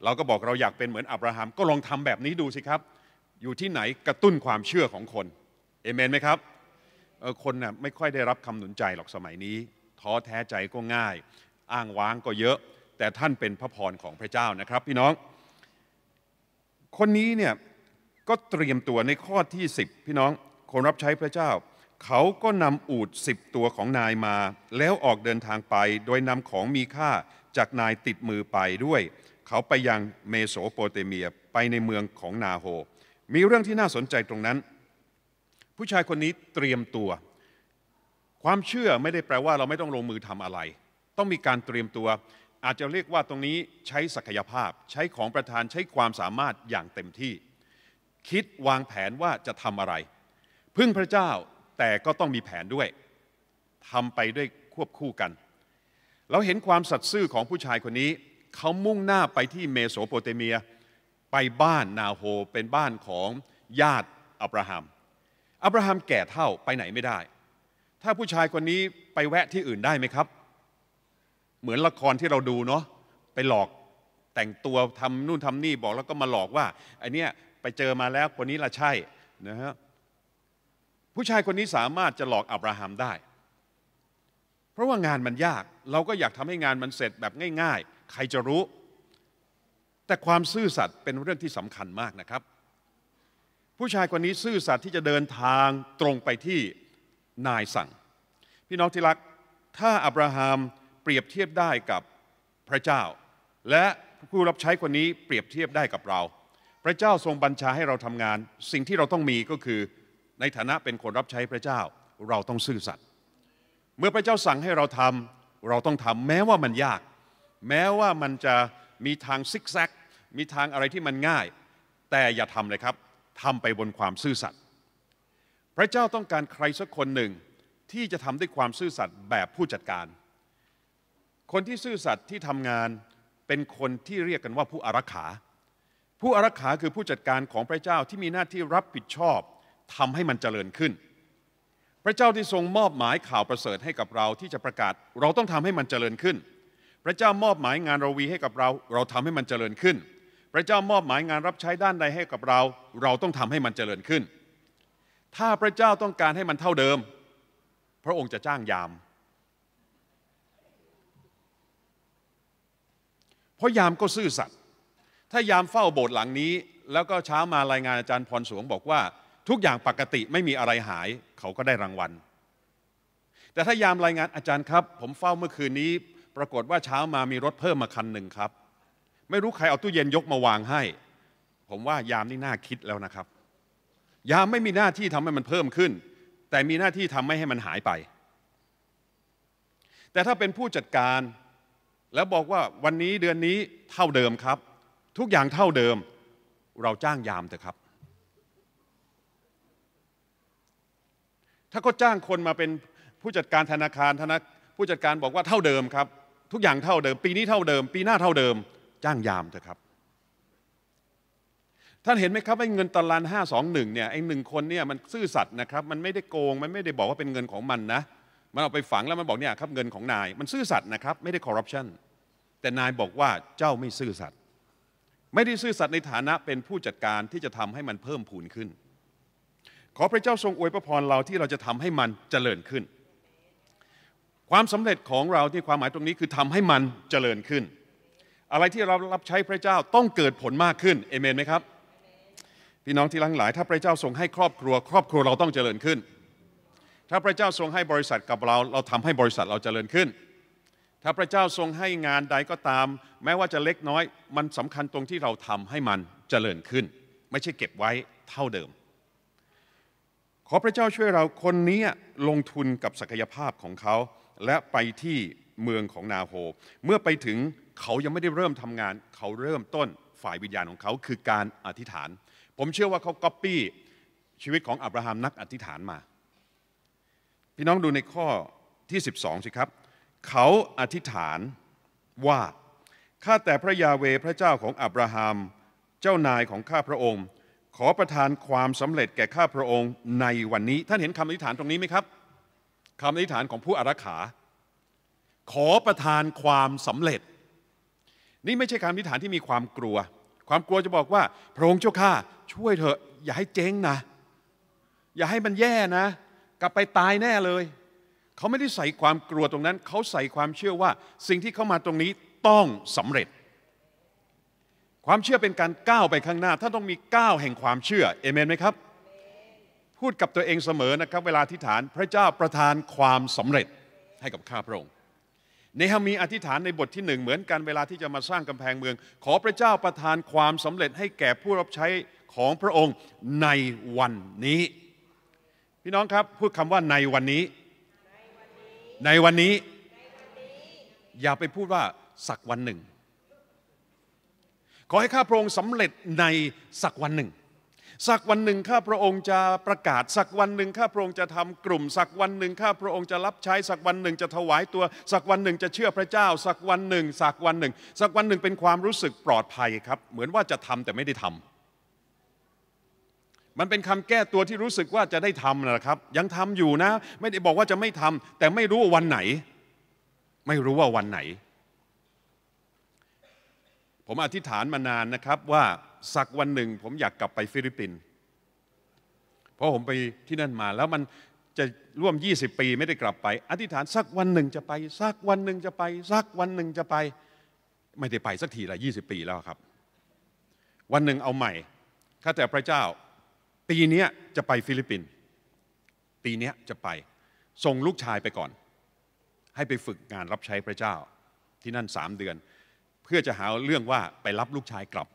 เราก็บอกเราอยากเป็นเหมือนอับราฮัม ก็ลองทำแบบนี้ดูสิครับอยู่ที่ไหนกระตุ้นความเชื่อของคน เอเมนไหมครับ คนน่ยไม่ค่อยได้รับคำหนุนใจหรอกสมัยนี้ ท้อแท้ใจก็ง่าย อ้างว้างก็เยอะแต่ท่านเป็นพระพรของพระเจ้านะครับ พี่น้อง คนนี้เนี่ยก็เตรียมตัวในข้อที่ 10 พี่น้อง คนรับใช้พระเจ้า เขาก็นำอูดสิบตัวของนายมาแล้วออกเดินทางไปโดยนำของมีค่าจากนายติดมือไปด้วย เขาไปยังเมโสโปเตเมียไปในเมืองของนาโฮมีเรื่องที่น่าสนใจตรงนั้น ผู้ชายคนนี้เตรียมตัว ความเชื่อไม่ได้แปลว่า เราไม่ต้องลงมือทำอะไร ต้องมีการเตรียมตัว อาจจะเรียกว่าตรงนี้ใช้ศักยภาพ ใช้ของประธานใช้ความสามารถอย่างเต็มที่ คิดวางแผนว่าจะทำอะไรพึ่งพระเจ้าแต่ก็ต้องมีแผนด้วยทำไปด้วยควบคู่กัน เราเห็นความสัตย์ซื่อของผู้ชายคนนี้ เขามุ่งหน้าไปที่เมโสโปเตเมียไปบ้านนาโฮเป็นบ้านของญาติอับราฮัม อับราฮัมแก่เท่าไปไหนไม่ได้ ถ้าผู้ชายคนนี้ไปแวะที่อื่นได้ไหมครับ เหมือนละครที่เราดูเนาะ ไปหลอกแต่งตัวทำนู่นทำนี่บอกแล้วก็มาหลอกว่าไอเนี้ยไปเจอมาแล้วคนนี้ละใช่นะฮะ ผู้ชายคนนี้สามารถจะหลอกอับราฮัมได้ เพราะว่างานมันยากเราก็อยากทำให้งานมันเสร็จแบบง่าย ๆ ใครจะรู้แต่ความซื่อสัตย์เป็นเรื่องที่สำคัญมากนะครับ ผู้ชายคนนี้ซื่อสัตย์ที่จะเดินทางตรงไปที่นายสั่ง พี่น้องที่รักถ้าอับราฮัมเปรียบเทียบได้กับพระเจ้า และผู้รับใช้คนนี้เปรียบเทียบได้กับเรา พระเจ้าทรงบัญชาให้เราทำงาน สิ่งที่เราต้องมีก็คือ ในฐานะเป็นคนรับใช้พระเจ้า เราต้องซื่อสัตย์เมื่อพระเจ้าสั่งให้เราทำเราต้องทำแม้ว่ามันยาก แม้ว่ามันจะมีทางซิกแซกมีทางอะไรที่มันง่าย แต่อย่าทำเลยครับทำไปบนความซื่อสัตย์พระเจ้าต้องการใครสักคนหนึ่งที่จะทำด้วยความซื่อสัตย์แบบผู้จัดการ คนที่ซื่อสัตย์ที่ทำงานเป็นคนที่เรียกกันว่าผู้อารักขา ผู้อารักขาคือผู้จัดการของพระเจ้าที่มีหน้าที่รับผิดชอบทำให้มันเจริญขึ้น พระเจ้าที่ทรงมอบหมายข่าวประเสริฐให้กับเราที่จะประกาศเราต้องทำให้มันเจริญขึ้น พระเจ้ามอบหมายงานเราวีให้กับเราเราทำให้มันเจริญขึ้นพระเจ้ามอบหมายงานรับใช้ด้านใดให้กับเรา เราต้องทำให้มันเจริญขึ้น ถ้าพระเจ้าต้องการให้มันเท่าเดิม พระองค์จะจ้างยาม เพราะยามก็ซื่อสัตย์ ถ้ายามเฝ้าโบสถ์หลังนี้ แล้วก็เช้ามารายงานอาจารย์พรสวงบอกว่า ทุกอย่างปกติไม่มีอะไรหาย เขาก็ได้รางวัล แต่ถ้ายามรายงานอาจารย์ครับ ผมเฝ้าเมื่อคืนนี้ ปรากฏว่าเช้ามามีรถเพิ่มมาคันหนึ่งครับไม่รู้ใครเอาตู้เย็นยกมาวางให้ ผมว่ายามนี่น่าคิดแล้วนะครับ ยามไม่มีหน้าที่ทำให้มันเพิ่มขึ้น แต่มีหน้าที่ทำไม่ให้มันหายไป แต่ถ้าเป็นผู้จัดการแล้วบอกว่าวันนี้เดือนนี้เท่าเดิมครับ ทุกอย่างเท่าเดิม เราจ้างยามเถอะครับ ถ้าก็จ้างคนมาเป็นผู้จัดการธนาคารธนาผู้จัดการบอกว่าเท่าเดิมครับ ทุกอย่างเท่าเดิม ปีนี้เท่าเดิม ปีหน้าเท่าเดิมจ้างยามเถอะครับ ท่านเห็นไหมครับ ไอ้เงินตะลานห้าสองหนึ่งเนี่ยไอ้หนึ่งคนเนี่ยมันซื่อสัตย์นะครับมันไม่ได้โกงมันไม่ได้บอกว่าเป็นเงินของมันนะ มันเอาไปฝังแล้วมันบอกเนี่ยครับเงินของนาย มันซื่อสัตย์นะครับไม่ได้คอร์รัปชันแต่นายบอกว่าเจ้าไม่ซื่อสัตย์ไม่ได้ซื่อสัตย์ในฐานะเป็นผู้จัดการที่จะทำให้มันเพิ่มพูนขึ้น ขอพระเจ้าทรงอวยพระพรเราที่เราจะทำให้มันเจริญขึ้น ความสำเร็จของเราที่ความหมายตรงนี้คือทำให้มันเจริญขึ้นอะไรที่เรารับใช้พระเจ้าต้องเกิดผลมากขึ้น เอเมนไหมครับ พี่น้องที่รังหลายถ้าพระเจ้าทรงให้ครอบครัว ครอบครัวเราต้องเจริญขึ้น ถ้าพระเจ้าทรงให้บริษัทกับเรา เราทำให้บริษัทเราเจริญขึ้น ถ้าพระเจ้าทรงให้งานใดก็ตาม แม้ว่าจะเล็กน้อย มันสำคัญตรงที่เราทำให้มันเจริญขึ้น ไม่ใช่เก็บไว้เท่าเดิม ขอพระเจ้าช่วยเราคนนี้ลงทุนกับศักยภาพของเขาและไปที่เมืองของนาโฮ เมื่อไปถึงเขายังไม่ได้เริ่มทำงานเขาเริ่มต้นฝ่ายวิญญาณของเขาคือการอธิษฐาน ผมเชื่อว่าเขาก๊อปปี้ชีวิตของอับราฮัมนักอธิษฐานมา พี่น้องดูในข้อที่ 12สิครับ เขาอธิษฐานว่า ข้าแต่พระยาเวพระเจ้าของอับราฮัมเจ้านายของข้าพระองค์ ขอประทานความสำเร็จแก่ข้าพระองค์ในวันนี้ ท่านเห็นคำอธิษฐานตรงนี้ไหมครับคำอธิษฐานของผู้อารักขา ขอประทานความสำเร็จนี่ไม่ใช่คำอธิษฐานที่มีความกลัว ความกลัวจะบอกว่าพระองค์เจ้าข้า ช่วยเถอะอย่าให้เจ๊งนะ อย่าให้มันแย่นะ กลับไปตายแน่เลย เขาไม่ได้ใส่ความกลัวตรงนั้น เขาใส่ความเชื่อว่า สิ่งที่เข้ามาตรงนี้ต้องสำเร็จ ความเชื่อเป็นการก้าวไปข้างหน้าถ้าต้องมีก้าวแห่งความเชื่อเอเมนไหมครับพูดกับตัวเองเสมอนะครับ เวลาที่ฐานพระเจ้าประทานความสำเร็จให้กับข้าพระองค์เนหมีอธิษฐานในบทที่หนึ่งเหมือนกัน เวลาที่จะมาสร้างกำแพงเมือง ขอพระเจ้าประทานความสำเร็จให้แก่ผู้รับใช้ของพระองค์ในวันนี้ พี่น้องครับ พูดคำว่าในวันนี้ ในวันนี้ อย่าไปพูดว่าสักวันหนึ่ง ขอให้ข้าพระองค์สำเร็จในสักวันหนึ่งสักวันหนึ่งข้าพระองค์จะประกาศ สักวันหนึ่งข้าพระองค์จะทำกลุ่ม สักวันหนึ่งข้าพระองค์จะรับใช้สักวันหนึ่งจะถวายตัว สักวันหนึ่งจะเชื่อพระเจ้า สักวันหนึ่งสักวันหนึ่งสักวันหนึ่งเป็นความรู้สึกปลอดภัยครับ เหมือนว่าจะทำแต่ไม่ได้ทำ มันเป็นคำแก้ตัวที่รู้สึกว่าจะได้ทำนะครับ ยังทำอยู่นะ ไม่ได้บอกว่าจะไม่ทำ แต่ไม่รู้ว่าวันไหน ไม่รู้ว่าวันไหน ผมอธิษฐานมานานนะครับว่าสักวันหนึ่ง ผมอยากกลับไปฟิลิปปินส์เพราะผมไปที่นั่นมาแล้วมันจะร่วม 20 ปีไม่ได้กลับไป อธิษฐานสักวันหนึ่งจะไป สักวันหนึ่งจะไป สักวันหนึ่งจะไป ไม่ได้ไปสักทีละ 20 ปีแล้วครับ วันหนึ่งเอาใหม่ข้าแต่พระเจ้าปีนี้จะไปฟิลิปปินส์ปีนี้จะไป ส่งลูกชายไปก่อน ให้ไปฝึกงานรับใช้พระเจ้าที่นั่นสามเดือน เพื่อจะหาเรื่องว่าไปรับลูกชายกลับ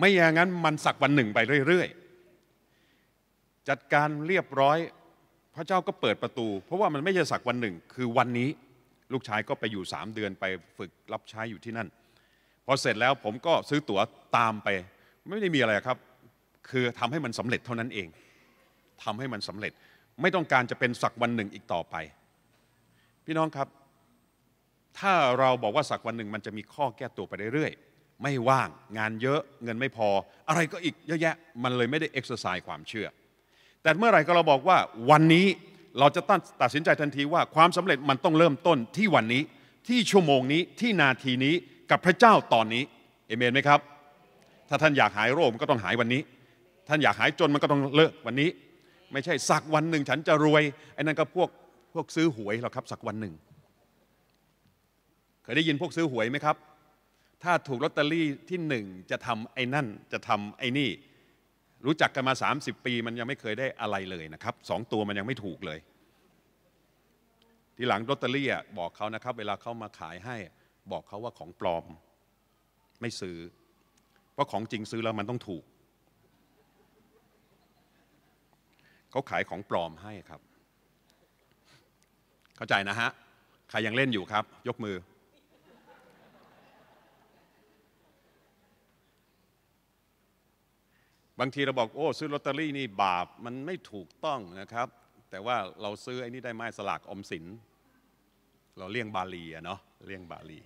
ไม่อย่างนั้นมันสักวันหนึ่งไปเรื่อยๆจัดการเรียบร้อยพระเจ้าก็เปิดประตู เพราะว่ามันไม่ใช่สักวันหนึ่ง คือวันนี้ลูกชายก็ไปอยู่สามเดือนไปฝึกรับใช้อยู่ที่นั่นพอเสร็จแล้วผมก็ซื้อตั๋วตามไป ไม่ได้มีอะไรครับ คือทำให้มันสำเร็จเท่านั้นเองทำให้มันสำเร็จ ไม่ต้องการจะเป็นสักวันหนึ่งอีกต่อไป พี่น้องครับ ถ้าเราบอกว่าสักวันหนึ่ง มันจะมีข้อแก้ตัวไปเรื่อยๆไม่ว่าง งานเยอะเงินไม่พอ อะไรก็อีกเยอะแยะมันเลยไม่ได้เอ็กซ์ไซส์ความเชื่อ แต่เมื่อไหร่ก็เราบอกว่าวันนี้เราจะตัดตัดสินใจทันทีว่าความสำเร็จมันต้องเริ่มต้นที่วันนี้ ที่ชั่วโมงนี้ที่นาทีนี้กับพระเจ้าตอนนี้เอเมนไหมครับ ถ้าท่านอยากหายโรคมันก็ต้องหายวันนี้ ท่านอยากหายจนมันก็ต้องเลิกวันนี้ ไม่ใช่สักวันหนึ่งฉันจะรวยไอ้นั่นก็พวกพวกซื้อหวยหรอกครับสักวันหนึ่งเคยได้ยินพวกซื้อหวยไหมครับถ้าถูกลอตเตอรี่ที่หนึ่งจะทำไอ้นั่นจะทำไอ้นี่ รู้จักกันมา 30 ปีมันยังไม่เคยได้อะไรเลยนะครับสองตัวมันยังไม่ถูกเลย ทีหลังลอตเตอรี่บอกเขานะครับ เวลาเขามาขายให้ บอกเขาว่าของปลอม ไม่ซื้อ เพราะของจริงซื้อแล้วมันต้องถูก เขาขายของปลอมให้ครับ เข้าใจนะฮะใครยังเล่นอยู่ครับ ยกมือบางทีเราบอกโอ้ซื้อลอตเตอรี่นี่บาปมันไม่ถูกต้องนะครับ แต่ว่าเราซื้อไอ้นี่ได้ไม้สลากอมสินเราเลี่ยงบาลีอะเนาะเลี่ยงบาลี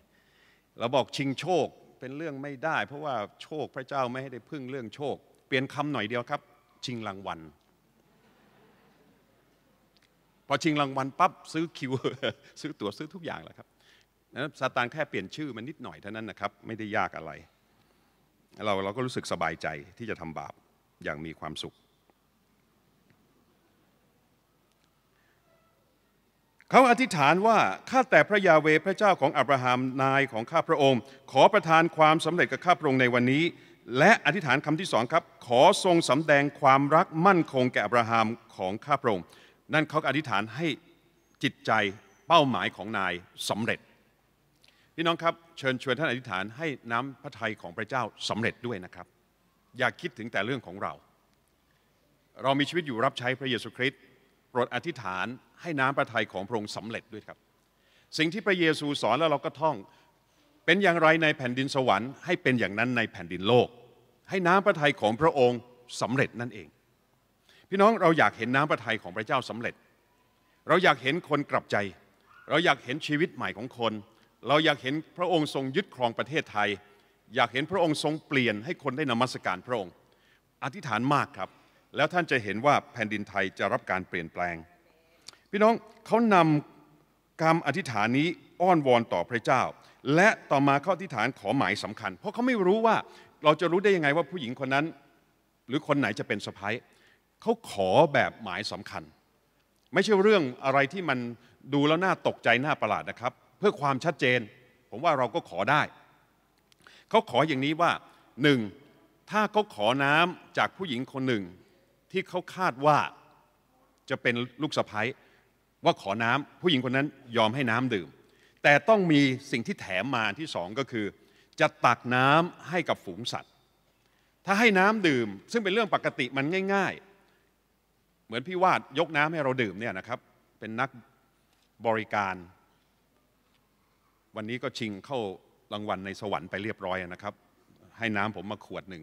เราบอกชิงโชคเป็นเรื่องไม่ได้ เพราะว่าโชคพระเจ้าไม่ให้ได้พึ่งเรื่องโชค เปลี่ยนคำหน่อยเดียวครับ ชิงรางวัลพอชิงรางวัลปั๊บซื้อคิวซื้อตั๋วซื้อทุกอย่างแหละครับนะซาตานแค่เปลี่ยนชื่อมันนิดหน่อยเท่านั้นนะครับ ไม่ได้ยากอะไร เราเราก็รู้สึกสบายใจที่จะทำบาปอย่างมีความสุข เขาอธิษฐานว่า ข้าแต่พระยาเวพระเจ้าของอับราฮัมนายของข้าพระองค์ ขอประทานความสำเร็จ กับข้าพระองค์ในวันนี้ และอธิษฐานคำที่สองครับ ขอทรงสำแดงความรักมั่นคงแก่อับราฮัมของข้าพระองค์ นั่นเขาอธิษฐานให้จิตใจเป้าหมายของนายสำเร็จพี่น้องครับเชิญชวนท่านอธิษฐานให้น้ำพระทัยของพระเจ้าสำเร็จด้วยนะครับอย่าคิดถึงแต่เรื่องของเรา เรามีชีวิตอยู่รับใช้พระเยซูคริสต์โปรดอธิษฐานให้น้ำประทัยของพระองค์สำเร็จด้วยครับ สิ่งที่พระเยซูสอนแล้วเราก็ท่อง เป็นอย่างไรในแผ่นดินสวรรค์ให้เป็นอย่างนั้นในแผ่นดินโลก ให้น้ำประทัยของพระองค์สำเร็จนั่นเอง พี่น้องเราอยากเห็นน้ำประทัยของพระเจ้าสำเร็จ เราอยากเห็นคนกลับใจ เราอยากเห็นชีวิตใหม่ของคน เราอยากเห็นพระองค์ทรงยึดครองประเทศไทยอยากเห็นพระองค์ทรงเปลี่ยนให้คนได้นมัสการพระองค์อธิษฐานมากครับ แล้วท่านจะเห็นว่าแผ่นดินไทยจะรับการเปลี่ยนแปลง พี่น้องเขานำรมอธิษฐานนี้อ้อนวอนต่อพระเจ้า และต่อมาเขาอธิษฐานขอหมายสำคัญ เพราะเขาไม่รู้ว่าเราจะรู้ได้ยังไงว่าผู้หญิงคนนั้น หรือคนไหนจะเป็นสะพ้ายเขาขอแบบหมายสำคัญ ไม่ใช่เรื่องอะไรที่มันดูแล้วน่าตกใจน่าประหลาดนะครับ เพื่อความชัดเจนผมว่าเราก็ขอได้เขาขออย่างนี้ว่าหนึ่งถ้าเขาขอน้ำจากผู้หญิงคนหนึ่ง ที่เขาคาดว่าจะเป็นลูกสะพ้ยว่าขอน้ำผู้หญิงคนนั้นยอมให้น้ำดื่ม แต่ต้องมีสิ่งที่แถมมาที่สองก็คือ จะตักน้ำให้กับฝูงสัตว์ ถ้าให้น้ำดื่มซึ่งเป็นเรื่องปกติมันง่ายๆ เหมือนพี่วาดยกน้ำให้เราดื่มเนี่ยนะครับ เป็นนักบริการ วันนี้ก็ชิงเข้ารางวัลในสวรรค์ไปเรียบร้อยนะครับ ให้น้ำผมมาขวดหนึ่ง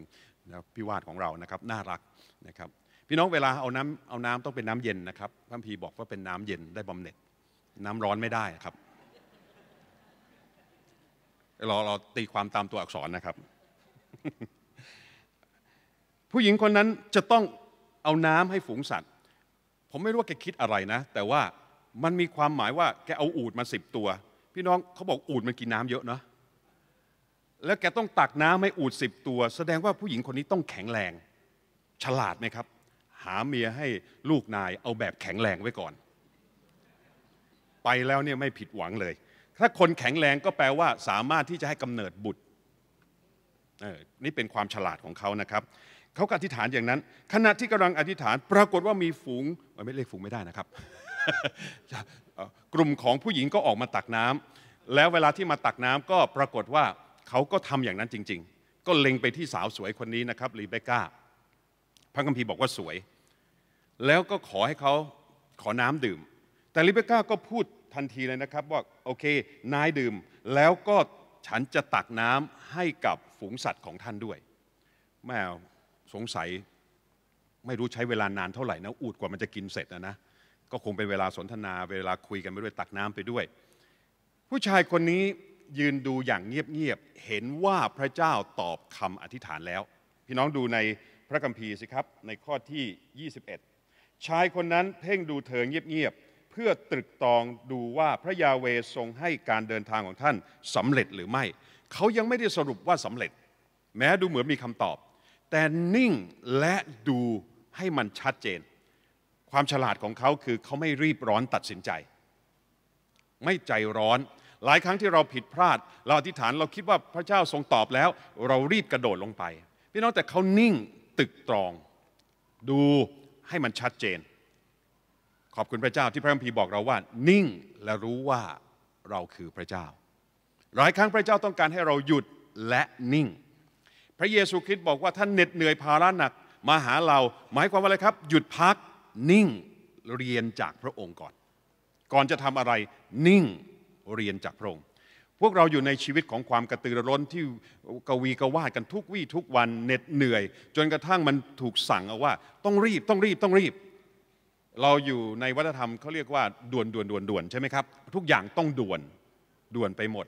นะพี่วาดของเรานะครับน่ารักนะครับ พี่น้องเวลาเอาน้ำเอาน้ำต้องเป็นน้ำเย็นนะครับพระพีบอกว่าเป็นน้ำเย็นได้บำเหน็จ น้ำร้อนไม่ได้ครับเราเราตีความตามตัวอักษรนะครับ ผู้หญิงคนนั้นจะต้องเอาน้ำให้ฝูงสัตว์ ผมไม่รู้ว่าแกคิดอะไรนะ แต่ว่ามันมีความหมายว่าแกเอาอูดมาสิบตัวพี่น้องเขาบอกอูดมันกินน้ำเยอะเนาะแล้วแกต้องตักน้ำให้อูดสิบตัว แสดงว่าผู้หญิงคนนี้ต้องแข็งแรง ฉลาดไหมครับ หาเมียให้ลูกนายเอาแบบแข็งแรงไว้ก่อน ไปแล้วเนี่ยไม่ผิดหวังเลย ถ้าคนแข็งแรงก็แปลว่าสามารถที่จะให้กำเนิดบุตรนี่เป็นความฉลาดของเขานะครับ เขาก็อธิษฐานอย่างนั้น ขณะที่กำลังอธิษฐาน ปรากฏว่ามีฝูงไม่เรียกฝูงไม่ได้นะครับกลุ่มของผู้หญิงก็ออกมาตักน้ำ แล้วเวลาที่มาตักน้ำก็ปรากฏว่าเขาก็ทำอย่างนั้นจริง ๆ ก็เล็งไปที่สาวสวยคนนี้นะครับรีเบก้าพระคัมภีร์บอกว่าสวย แล้วก็ขอให้เขาขอน้ำดื่ม แต่รีเบก้าก็พูดทันทีเลยนะครับ ว่าโอเค นายดื่ม แล้วก็ฉันจะตักน้ำให้กับฝูงสัตว์ของท่านด้วย แม่สงสัยไม่รู้ใช้เวลานานเท่าไหร่นะอูดกว่ามันจะกินเสร็จนะนะก็คงเป็นเวลาสนทนา เวลาคุยกันไปด้วยตักน้ำไปด้วย ผู้ชายคนนี้ยืนดูอย่างเงียบๆ เห็นว่าพระเจ้าตอบคำอธิษฐานแล้ว พี่น้องดูในพระคัมภีร์สิครับ ในข้อที่ 21 ชายคนนั้นเพ่งดูเธอเงียบๆ เพื่อตรึกตองดูว่าพระยาเวทรงให้การเดินทางของท่านสำเร็จหรือไม่ เขายังไม่ได้สรุปว่าสำเร็จ แม้ดูเหมือนมีคำตอบ แต่นิ่งและดูให้มันชัดเจน ความฉลาดของเขาคือเขาไม่รีบร้อนตัดสินใจ ไม่ใจร้อนหลายครั้งที่เราผิดพลาด เราอธิษฐานเราคิดว่าพระเจ้าทรงตอบแล้ว เรารีบกระโดดลงไปพี่น้องแต่เขานิ่งตึกตรอง ดูให้มันชัดเจน ขอบคุณพระเจ้าที่พระคัมภีร์บอกเราว่า นิ่งและรู้ว่าเราคือพระเจ้า หลายครั้งพระเจ้าต้องการให้เราหยุดและนิ่ง พระเยซูคริสต์บอกว่าท่านเหน็ดเหนื่อยภาระหนักมาหาเรา หมายความว่าอะไรครับ หยุดพักนิ่งเรียนจากพระองค์ก่อน ก่อนจะทำอะไร นิ่งเรียนจากพระองค์พวกเราอยู่ในชีวิตของความกระตือรือร้นที่กวีกวาดกันทุกวี่ทุกวันเหน็ดเหนื่อย จนกระทั่งมันถูกสั่งเอาว่าต้องรีบต้องรีบต้องรีบ เราอยู่ในวัฒนธรรมเขาเรียกว่าด่วนด่วนด่วนด่วนใช่ไหมครับทุกอย่างต้องด่วนด่วนไปหมด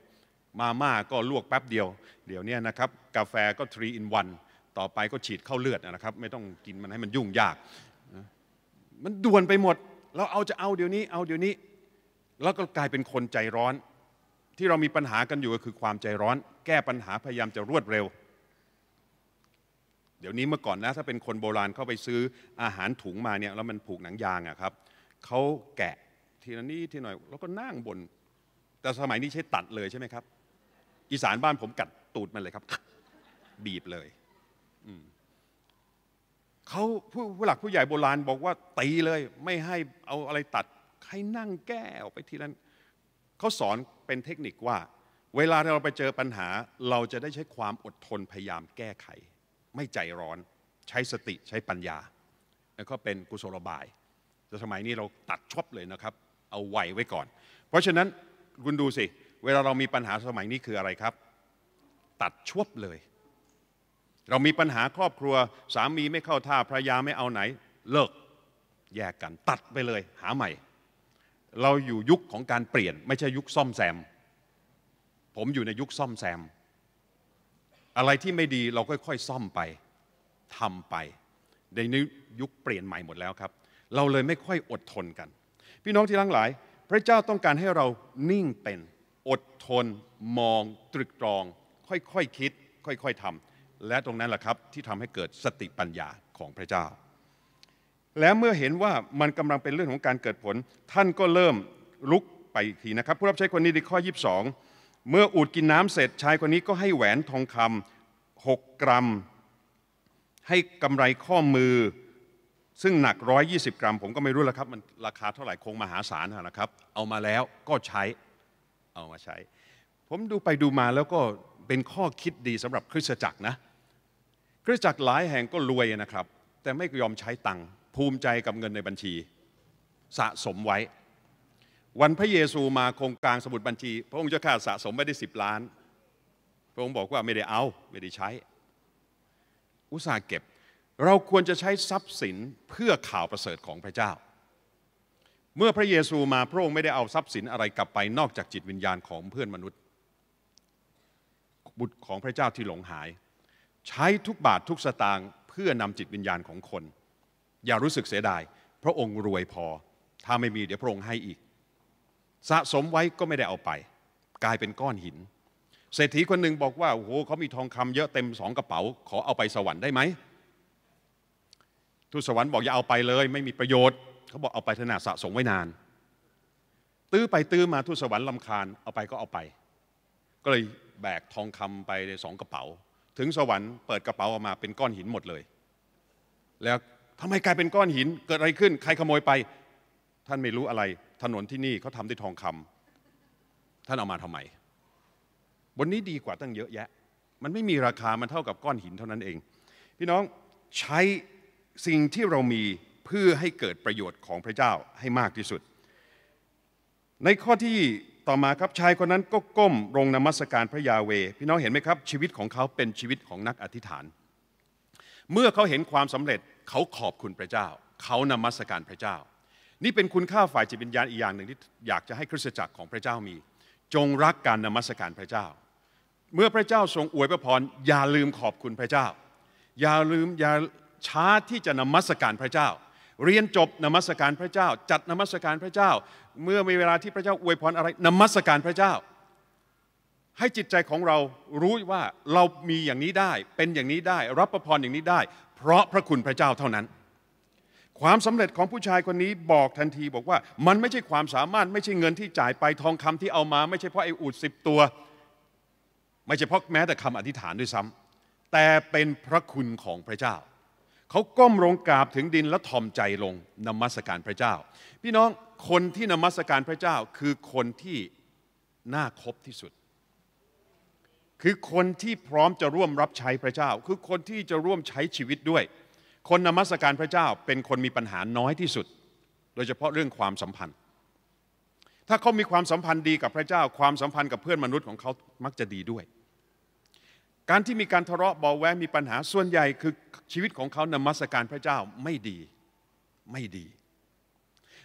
มาม่าก็ลวกแป๊บเดียวเดี๋ยวนี้นะครับกาแฟก็ทรีอินวันต่อไปก็ฉีดเข้าเลือดนะครับ ไม่ต้องกินมันให้มันยุ่งยาก มันด่วนไปหมด เราเอาจะเอาเดี๋ยวนี้เอาเดี๋ยวนี้แล้วก็กลายเป็นคนใจร้อน ที่เรามีปัญหากันอยู่ก็คือความใจร้อน แก้ปัญหาพยายามจะรวดเร็ว เดี๋ยวนี้เมื่อก่อนนะ ถ้าเป็นคนโบราณเข้าไปซื้ออาหารถุงมาเนี่ยแล้วมันผูกหนังยางอะครับเขาแกะ ทีลนี้ทีหน่อย แล้วก็นั่งบน แต่สมัยนี้ใช้ตัดเลยใช่ไหมครับ อีสานบ้านผมกัดตูดมันเลยครับ บีบเลยเขาผู้หลักผู้ใหญ่โบราณบอกว่าตีเลย ไม่ให้เอาอะไรตัดให้นั่งแก้ออกไปทีนั้นเขาสอนเป็นเทคนิคว่า เวลาเราไปเจอปัญหา เราจะได้ใช้ความอดทนพยายามแก้ไข ไม่ใจร้อน ใช้สติใช้ปัญญาแล้วก็เป็นกุศโลบายแต่สมัยนี้เราตัดชอบเลยนะครับ เอาไวไว้ก่อน เพราะฉะนั้นคุณดูสิ เวลาเรามีปัญหาสมัยนี้คืออะไรครับ ตัดชวบเลย เรามีปัญหาครอบครัว สามีไม่เข้าท่าภรรยาไม่เอาไหน เลิกแยกกัน ตัดไปเลยหาใหม่เราอยู่ยุคของการเปลี่ยน ไม่ใช่ยุคซ่อมแซม ผมอยู่ในยุคซ่อมแซม อะไรที่ไม่ดีเราค่อยๆซ่อมไปทำไป ในนี้ยุคเปลี่ยนใหม่หมดแล้วครับ เราเลยไม่ค่อยอดทนกัน พี่น้องที่รังหลาย พระเจ้าต้องการให้เรานิ่งเป็นอดทน มองตรึกตรอง ค่อยๆคคิด ค่อย ๆทำและตรงนั้นแหละครับที่ทำให้เกิดสติปัญญาของพระเจ้าและเมื่อเห็นว่ามันกำลังเป็นเรื่องของการเกิดผล ท่านก็เริ่มลุกไปอีกที นะครับ ผู้รับใช้คนนี้ในข้อ 22 เมื่ออูดกินน้ำเสร็จชายคนนี้ก็ให้แหวนทองคำ6กรัม ให้กำไรข้อมือ ซึ่งหนัก 120 กรัม ผมก็ไม่รู้แล้วครับ มันราคาเท่าไหร่คงมหาศาลนะครับ เอามาแล้วก็ใช้เอามาใช้ ผมดูไปดูมาแล้วก็เป็นข้อคิดดีสำหรับคริสตจักรนะ คริสตจักรหลายแห่งก็รวยนะครับ แต่ไม่ยอมใช้ตังค์ภูมิใจกับเงินในบัญชีสะสมไว้ วันพระเยซูมาคงกลางสมุดบัญชีพระองค์เจ้าข้าสะสมไม่ได้สิบล้าน พระองค์บอกว่าไม่ได้เอาไม่ได้ใช้ อุตสาห์เก็บเราควรจะใช้ทรัพย์สินเพื่อข่าวประเสริฐของพระเจ้า เมื่อพระเยซูมาพระองค์ไม่ได้เอาทรัพย์สินอะไรกลับไปนอกจากจิตวิญญาณของเพื่อนมนุษย์ บุตรของพระเจ้าที่หลงหาย ใช้ทุกบาททุกสตางค์เพื่อนำจิตวิญญาณของคนอย่ารู้สึกเสียดายพระองค์รวยพอถ้าไม่มีเดี๋ยวพระองค์ให้อีก สะสมไว้ก็ไม่ได้เอาไป กลายเป็นก้อนหินเศรษฐีคนหนึ่งบอกว่าโอ้โหเขามีทองคำเยอะเต็มสองกระเป๋า ขอเอาไปสวรรค์ได้ไหมทูตสวรรค์บอกอย่าเอาไปเลย ไม่มีประโยชน์เขาบอกเอาไปถนาสะสมไว้นาน ตื้อไปตื้อมาทูตสวรรค์ลำคาญเอาไปก็เอาไป ก็เลยแบกทองคำไปในสองกระเป๋า ถึงสวรรค์เปิดกระเป๋าออกมาเป็นก้อนหินหมดเลยแล้วทำไมกลายเป็นก้อนหินเกิดอะไรขึ้น ใครขโมยไป ท่านไม่รู้อะไร ถนนที่นี่เขาทาด้วยทองคำท่านเอามาทำไมบนนี้ดีกว่าตั้งเยอะแยะ มันไม่มีราคามันเท่ากับก้อนหินเท่านั้นเอง พี่น้องใช้สิ่งที่เรามีเพื่อให้เกิดประโยชน์ของพระเจ้าให้มากที่สุด ในข้อที่ต่อมาครับชายคนนั้นก็ก้มลงนมัสการพระยาเวพี่น้องเห็นไหมครับชีวิตของเขาเป็นชีวิตของนักอธิษฐาน เมื่อเขาเห็นความสำเร็จเขาขอบคุณพระเจ้า เขานมัสการพระเจ้า นี่เป็นคุณค่าฝ่ายจิตวิญญาณอีกอย่างหนึ่งที่อยากจะให้คริสตจักรของพระเจ้ามี จงรักการนมัสการพระเจ้า เมื่อพระเจ้าทรงอวยพระพร อย่าลืมขอบคุณพระเจ้า อย่าลืมอย่าช้าที่จะนมัสการพระเจ้า เรียนจบนมัสการพระเจ้า จัดนมัสการพระเจ้า เมื่อมีเวลาที่พระเจ้าอวยพรอะไร นมัสการพระเจ้า ให้จิตใจของเรารู้ว่าเรามีอย่างนี้ได้ เป็นอย่างนี้ได้รับประพรอย่างนี้ได้พราะพระคุณพระเจ้าเท่านั้น ความสำเร็จของผู้ชายคนนี้บอกทันทีบอกว่ามันไม่ใช่ความสามารถ ไม่ใช่เงินที่จ่ายไปทองคำที่เอามา ไม่ใช่เพราะไอ้อูดสิบตัว ไม่ใช่เพราะแม้แต่คำอธิษฐานด้วยซ้ำ แต่เป็นพระคุณของพระเจ้า เขาก้มลงกราบถึงดิน และทอมใจลงนมัสการพระเจ้า พี่น้องคนที่นมัสการพระเจ้าคือคนที่น่าคบที่สุดคือคนที่พร้อมจะร่วมรับใช้พระเจ้า คือคนที่จะร่วมใช้ชีวิตด้วย คนนมัสการพระเจ้าเป็นคนมีปัญหาน้อยที่สุด โดยเฉพาะเรื่องความสัมพันธ์ ถ้าเขามีความสัมพันธ์ดีกับพระเจ้า ความสัมพันธ์กับเพื่อนมนุษย์ของเขามักจะดีด้วย การที่มีการทะเลาะเบาแวงมีปัญหาส่วนใหญ่คือชีวิตของเขานมัสการพระเจ้าไม่ดีไม่ดี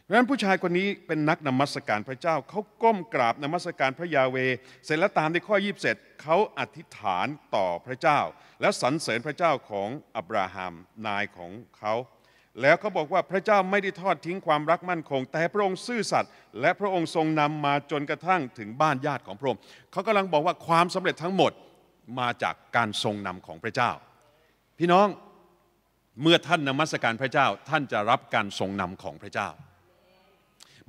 ดังนั้นผู้ชายคนนี้เป็นนักนมัสการพระเจ้าเขาก้มกราบนมัสการพระยาเวเสร็จแล้วตามในข้อยีบเสร็จเขาอธิษฐานต่อพระเจ้า และสรรเสริญพระเจ้าของอับราฮัมนายของเขาแล้วเขาบอกว่าพระเจ้าไม่ได้ทอดทิ้งความรักมั่นคง แต่พระองค์ซื่อสัตย์และพระองค์ทรงนำมาจนกระทั่งถึงบ้านญาติของพระองค์เขากำลังบอกว่าความสำเร็จทั้งหมดมาจากการทรงนำของพระเจ้า พี่น้องเมื่อท่านนมัสการพระเจ้าท่านจะรับการทรงนำของพระเจ้า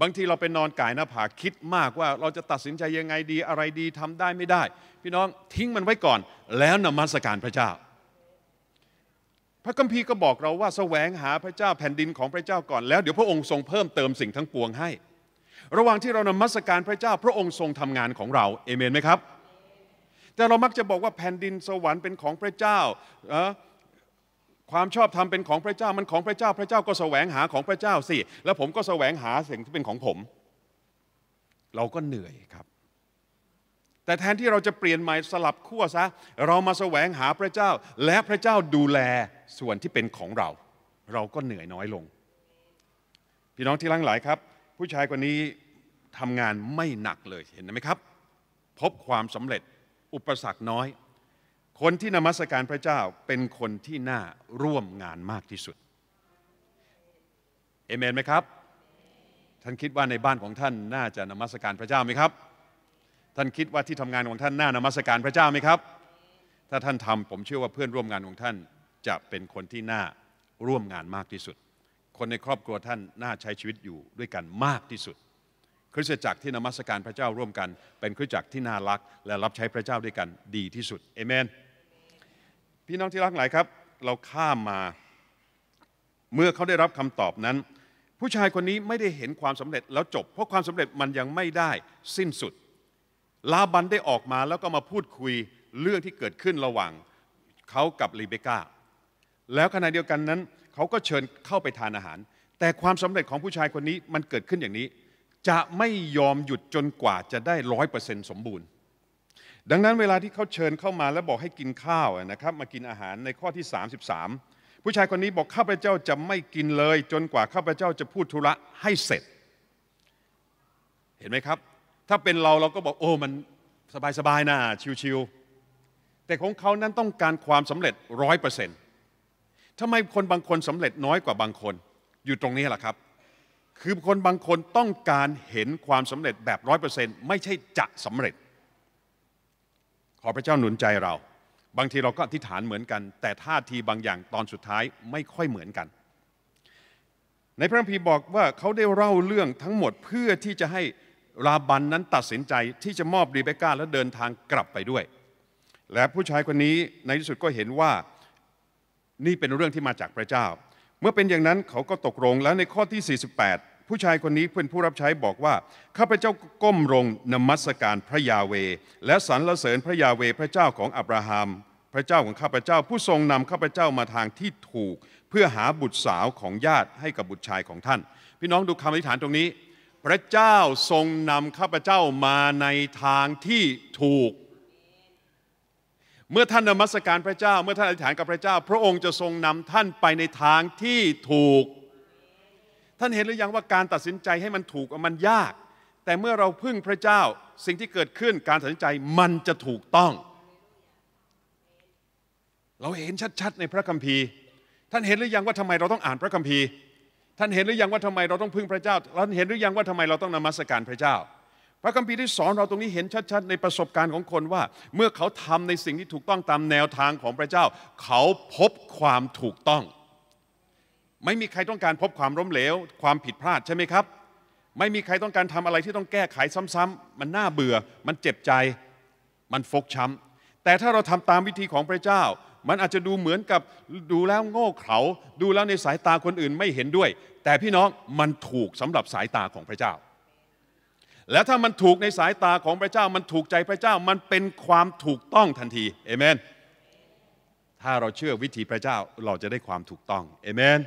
บางทีเราไปนอนก่ายหน้าผาคิดมากว่าเราจะตัดสินใจยังไงดีอะไรดีทำได้ไม่ได้ พี่น้องทิ้งมันไว้ก่อนแล้วนมัสการพระเจ้า พระคัมภีร์ก็บอกเราว่าแสวงหาพระเจ้าแผ่นดินของพระเจ้าก่อน แล้วเดี๋ยวพระองค์ทรงเพิ่มเติมสิ่งทั้งปวงให้ ระหว่างที่เรานมัสการพระเจ้า พระองค์ทรงทำงานของเราเอเมนไหมครับ แต่เรามักจะบอกว่าแผ่นดินสวรรค์เป็นของพระเจ้าเออความชอบธรรมเป็นของพระเจ้ามันของพระเจ้า พระเจ้าก็แสวงหาของพระเจ้าสิแล้วผมก็แสวงหาสิ่งที่เป็นของผม เราก็เหนื่อยครับ แต่แทนที่เราจะเปลี่ยนใหม่สลับขั้วซะเรามาแสวงหาพระเจ้า และพระเจ้าดูแลส่วนที่เป็นของเรา เราก็เหนื่อยน้อยลง พี่น้องที่รังหลายครับ ผู้ชายคนนี้ทำงานไม่หนักเลยเห็นไหมครับ พบความสำเร็จอุปสรรคน้อยคนที่นมัสการพระเจ้าเป็นคนที่น่าร่วมงานมากที่สุด เอเมนไหมครับ ท่านคิดว่าในบ้านของท่านน่าจะนมัสการพระเจ้าไหมครับ ท่านคิดว่าที่ทำงานของท่านน่านมัสการพระเจ้าไหมครับ ถ้าท่านทำผมเชื่อว่าเพื่อนร่วมงานของท่าน จะเป็นคนที่น่าร่วมงานมากที่สุด คนในครอบครัวท่านน่าใช้ชีวิตอยู่ด้วยกันมากที่สุด คริสตจักรที่นมัสการพระเจ้าร่วมกัน เป็นคริสตจักรที่น่ารักและรับใช้พระเจ้าด้วยกันดีที่สุด เอเมนพี่น้องที่รักหลายครับ เราข้ามมาเมื่อเขาได้รับคำตอบนั้น ผู้ชายคนนี้ไม่ได้เห็นความสำเร็จแล้วจบ เพราะความสำเร็จมันยังไม่ได้สิ้นสุด ลาบันได้ออกมาแล้วก็มาพูดคุยเรื่องที่เกิดขึ้นระหว่างเขากับรีเบก้าแล้วขณะเดียวกันนั้น เขาก็เชิญเข้าไปทานอาหาร แต่ความสำเร็จของผู้ชายคนนี้มันเกิดขึ้นอย่างนี้ จะไม่ยอมหยุดจนกว่าจะได้ร้อยเปอร์เซ็นต์สมบูรณ์ดังนั้นเวลาที่เขาเชิญเข้ามาแล้วบอกให้กินข้าวนะครับ มากินอาหารในข้อที่ 33 ผู้ชายคนนี้บอกข้าพเจ้าจะไม่กินเลย จนกว่าข้าพเจ้าจะพูดธุระให้เสร็จ เห็นไหมครับ ถ้าเป็นเราเราก็บอกโอ้มันสบายๆนะชิวๆแต่ของเขานั้นต้องการความสำเร็จร้อยเปอร์เซ็นต์ทำไมคนบางคนสำเร็จน้อยกว่าบางคนอยู่ตรงนี้แหละครับ คือคนบางคนต้องการเห็นความสำเร็จแบบร้อยเปอร์เซ็นต์ไม่ใช่จะสำเร็จขอพระเจ้าหนุนใจเรา บางทีเราก็อธิษฐานเหมือนกัน แต่ท่าทีบางอย่างตอนสุดท้ายไม่ค่อยเหมือนกัน ในพระคัมภีร์บอกว่าเขาได้เล่าเรื่องทั้งหมดเพื่อที่จะให้ราบันนั้นตัดสินใจ ที่จะมอบรีเบก้าและเดินทางกลับไปด้วย และผู้ชายคนนี้ในที่สุดก็เห็นว่านี่เป็นเรื่องที่มาจากพระเจ้า เมื่อเป็นอย่างนั้นเขาก็ตกลงแล้วในข้อที่ 48ผู้ชายคนนี้เพื่อนผู้รับใช้บอกว่าข้าพเจ้าก้มลงนมัสการพระยาเว และสรรเสริญพระยาเวพระเจ้าของอับราฮัมพระเจ้าของข้าพเจ้าผู้ทรงนำข้าพเจ้ามาทางที่ถูก เพื่อหาบุตรสาวของญาติให้กับบุตรชายของท่าน พี่น้องดูคำอธิษฐานตรงนี้ พระเจ้าทรงนำข้าพเจ้ามาในทางที่ถูก เมื่อท่านนมัสการพระเจ้าเมื่อท่านอธิษฐานกับพระเจ้า พระองค์จะทรงนำท่านไปในทางที่ถูกท่านเห็นหรือยังว่าการตัดสินใจให้มันถูกมันยาก แต่เมื่อเราพึ่งพระเจ้าสิ่งที่เกิดขึ้นการตัดสินใจมันจะถูกต้อง เราเห็นชัดๆในพระคัมภีร์ ท่านเห็นหรือยังว่าทำไมเราต้องอ่านพระคัมภีร์ ท่านเห็นหรือยังว่าทำไมเราต้องพึ่งพระเจ้าท่านเห็นหรือยังว่าทำไมเราต้องนมัสการพระเจ้า พระคัมภีร์ที่สอนเราตรงนี้เห็นชัดๆในประสบการณ์ของคนว่า เมื่อเขาทำในสิ่งที่ถูกต้องตามแนวทางของพระเจ้า เขาพบความถูกต้องไม่มีใครต้องการพบความล้มเหลวความผิดพลาดใช่ไหมครับ ไม่มีใครต้องการทำอะไรที่ต้องแก้ไขซ้ำ ๆ มันน่าเบื่อ มันเจ็บใจ มันฟกช้ำแต่ถ้าเราทำตามวิธีของพระเจ้า มันอาจจะดูเหมือนกับดูแล้วโง่เขลาดูแล้วในสายตาคนอื่นไม่เห็นด้วย แต่พี่น้องมันถูกสำหรับสายตาของพระเจ้า และถ้ามันถูกในสายตาของพระเจ้ามันถูกใจพระเจ้ามันเป็นความถูกต้องทันทีเอเมน ถ้าเราเชื่อวิธีพระเจ้าเราจะได้ความถูกต้องเอเมน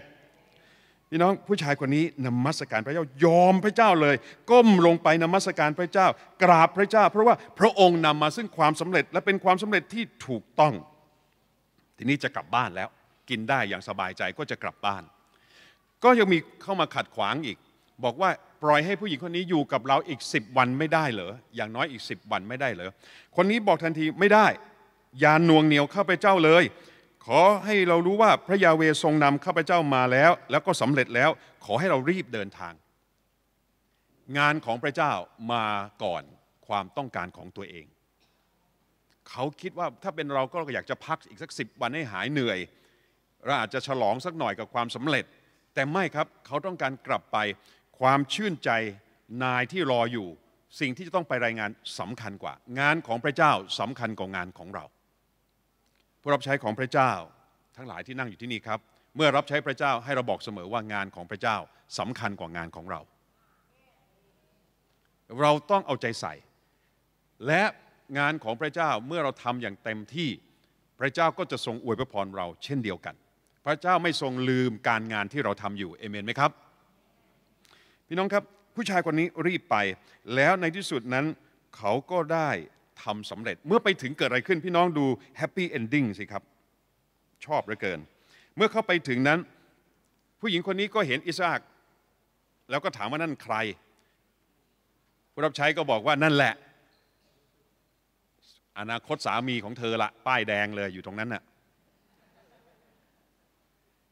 พี่น้องผู้ชายคนนี้นมัสการพระเจ้ายอมพระเจ้าเลยก้มลงไปนมัสการพระเจ้า กราบพระเจ้า เพราะว่าพระองค์นำมาซึ่งความสำเร็จและเป็นความสำเร็จที่ถูกต้อง ทีนี้จะกลับบ้านแล้ว กินได้อย่างสบายใจก็จะกลับบ้าน ก็ยังมีเข้ามาขัดขวางอีก บอกว่าปล่อยให้ผู้หญิงคนนี้อยู่กับเราอีกสิบวันไม่ได้เหรออย่างน้อยอีกสิบวันไม่ได้เหรอคนนี้บอกทันทีไม่ได้ยานวงเหนียวข้าพเจ้าเลยขอให้เรารู้ว่าพระยาเวทรงนำข้าพเจ้ามาแล้ว แล้วก็สำเร็จแล้ว ขอให้เรารีบเดินทาง งานของพระเจ้ามาก่อนความต้องการของตัวเอง เขาคิดว่าถ้าเป็นเราก็อยากจะพักอีกสักสิบวันให้หายเหนื่อยเราอาจจะฉลองสักหน่อยกับความสำเร็จ แต่ไม่ครับเขาต้องการกลับไปความชื่นใจนายที่รออยู่ สิ่งที่จะต้องไปรายงานสำคัญกว่า งานของพระเจ้าสำคัญกว่างานของเราผู้รับใช้ของพระเจ้าทั้งหลายที่นั่งอยู่ที่นี่ครับ เมื่อรับใช้พระเจ้าให้เราบอกเสมอว่างานของพระเจ้าสำคัญกว่างานของเรา เราต้องเอาใจใส่ และงานของพระเจ้าเมื่อเราทำอย่างเต็มที่พระเจ้าก็จะ ทรงอวยพระพรเราเช่นเดียวกัน พระเจ้าไม่ทรงลืมการงานที่เราทำอยู่เอเมนไหมครับ พี่น้องครับผู้ชายคนนี้รีบไป แล้วในที่สุดนั้นเขาก็ได้ทำสำเร็จเมื่อไปถึงเกิดอะไรขึ้น พี่น้องดูแฮปปี้เอนดิ้งสิครับ ชอบเหลือเกิน เมื่อเข้าไปถึงนั้น ผู้หญิงคนนี้ก็เห็นอิสอักแล้วก็ถามว่านั่นใครผู้รับใช้ก็บอกว่านั่นแหละ อนาคตสามีของเธอละ ป้ายแดงเลยอยู่ตรงนั้นน่ะ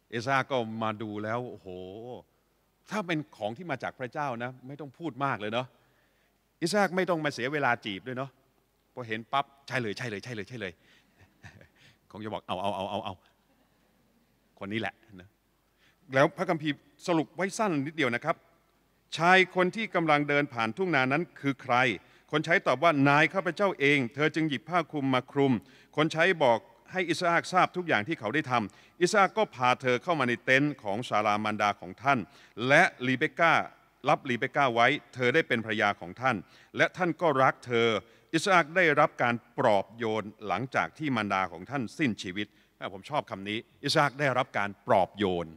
เอซาก็มาดูแล้ว โอ้โห ถ้าเป็นของที่มาจากพระเจ้านะ ไม่ต้องพูดมากเลยเนาะอิสากไม่ต้องมาเสียเวลาจีบด้วยเนาะพอเห็นปั๊บใช่เลยใช่เลยใช่เลยใช่เลย คงจะบอกเอาเอาเอาเอาเอาคนนี้แหละนะแล้วพระคัมภีร์สรุปไว้สั้นนิดเดียวนะครับ ชายคนที่กำลังเดินผ่านทุ่งนานั้นคือใคร คนใช้ตอบว่านายข้าพเจ้าเองเธอจึงหยิบผ้าคลุมมาคลุม คนใช้บอกให้อิสอาคทราบทุกอย่างที่เขาได้ทำ อิสอาคก็พาเธอเข้ามาในเต็นท์ของซาลามันดาของท่าน และรีเบก้ารับรีเบก้าไว้ เธอได้เป็นภรยาของท่าน และท่านก็รักเธออิสอักได้รับการปลอบโยนหลังจากที่มารดาของท่านสิ้นชีวิตผมชอบคำนี้ อิสอักได้รับการปลอบโยน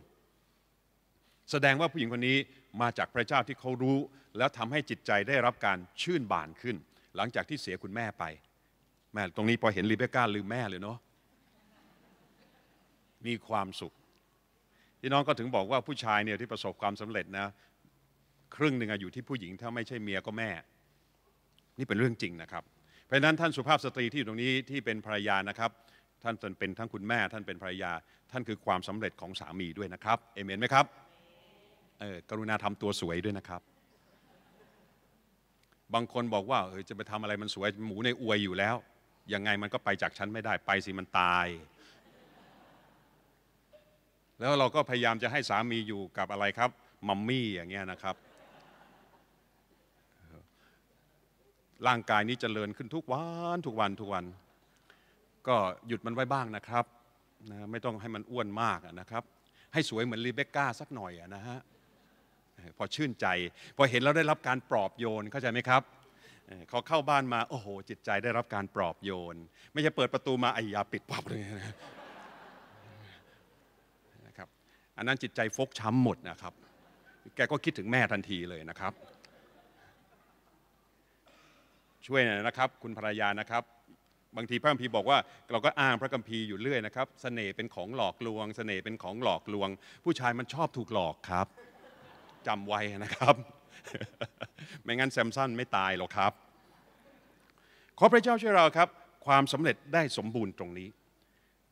แสดงว่าผู้หญิงคนนี้มาจากพระเจ้าที่เขารู้ แล้วทำให้จิตใจได้รับการชื่นบานขึ้น หลังจากที่เสียคุณแม่ไปแม่ตรงนี้พอเห็นรีเบคก้าลืมแม่เลยเนาะมีความสุขพี่น้องก็ถึงบอกว่าผู้ชายเนี่ยที่ประสบความสำเร็จนะ ครึ่งหนึ่งอยู่ที่ผู้หญิงถ้าไม่ใช่เมียก็แม่นี่เป็นเรื่องจริงนะครับ เพราะฉะนั้นท่านสุภาพสตรีที่อยู่ตรงนี้ที่เป็นภรรยานะครับ ท่านเป็นทั้งคุณแม่ ท่านเป็นภรรยา ท่านคือความสำเร็จของสามีด้วยนะครับเอเมนไหมครับเออกรุณาทำตัวสวยด้วยนะครับ บางคนบอกว่าเออจะไปทำอะไรมันสวย หมูในอวยอยู่แล้วยังไงมันก็ไปจากฉันไม่ได้ไปสิมันตาย แล้วเราก็พยายามจะให้สามีอยู่กับอะไรครับมัมมี่อย่างเงี้ยนะครับร่างกายนี้จเจริญขึ้นทุกวันทุกวันทุกวัน ก็หยุดมันไว้บ้างนะครับนะไม่ต้องให้มันอ้วนมากนะครับ ให้สวยเหมือนรีเบคก้าสักหน่อยนะฮะพอชื่นใจ พอเห็นเราได้รับการปลอบโยนเข้าใจไหมครับเขาเข้าบ้านมาโอ้โหจิตใจได้รับการปลอบโยนไม่ใช่เปิดประตูมาไอ้ยาปิดปับเลยนะครับ อันนั้นจิตใจฟกช้ำหมดนะครับ แกก็คิดถึงแม่ทันทีเลยนะครับช่วยหน่อยนะครับคุณภรรยานะครับ บางทีพระคัมภีร์บอกว่าเราก็อ้างพระคัมภีร์อยู่เรื่อยนะครับสเสน่ห์เป็นของหลอกลวงสเสน่ห์เป็นของหลอกลวง ผู้ชายมันชอบถูกหลอกครับ จำไว้นะครับไม่งั้นแซมสันไม่ตายหรอกครับ ขอพระเจ้าช่วยเราครับ ความสำเร็จได้สมบูรณ์ตรงนี้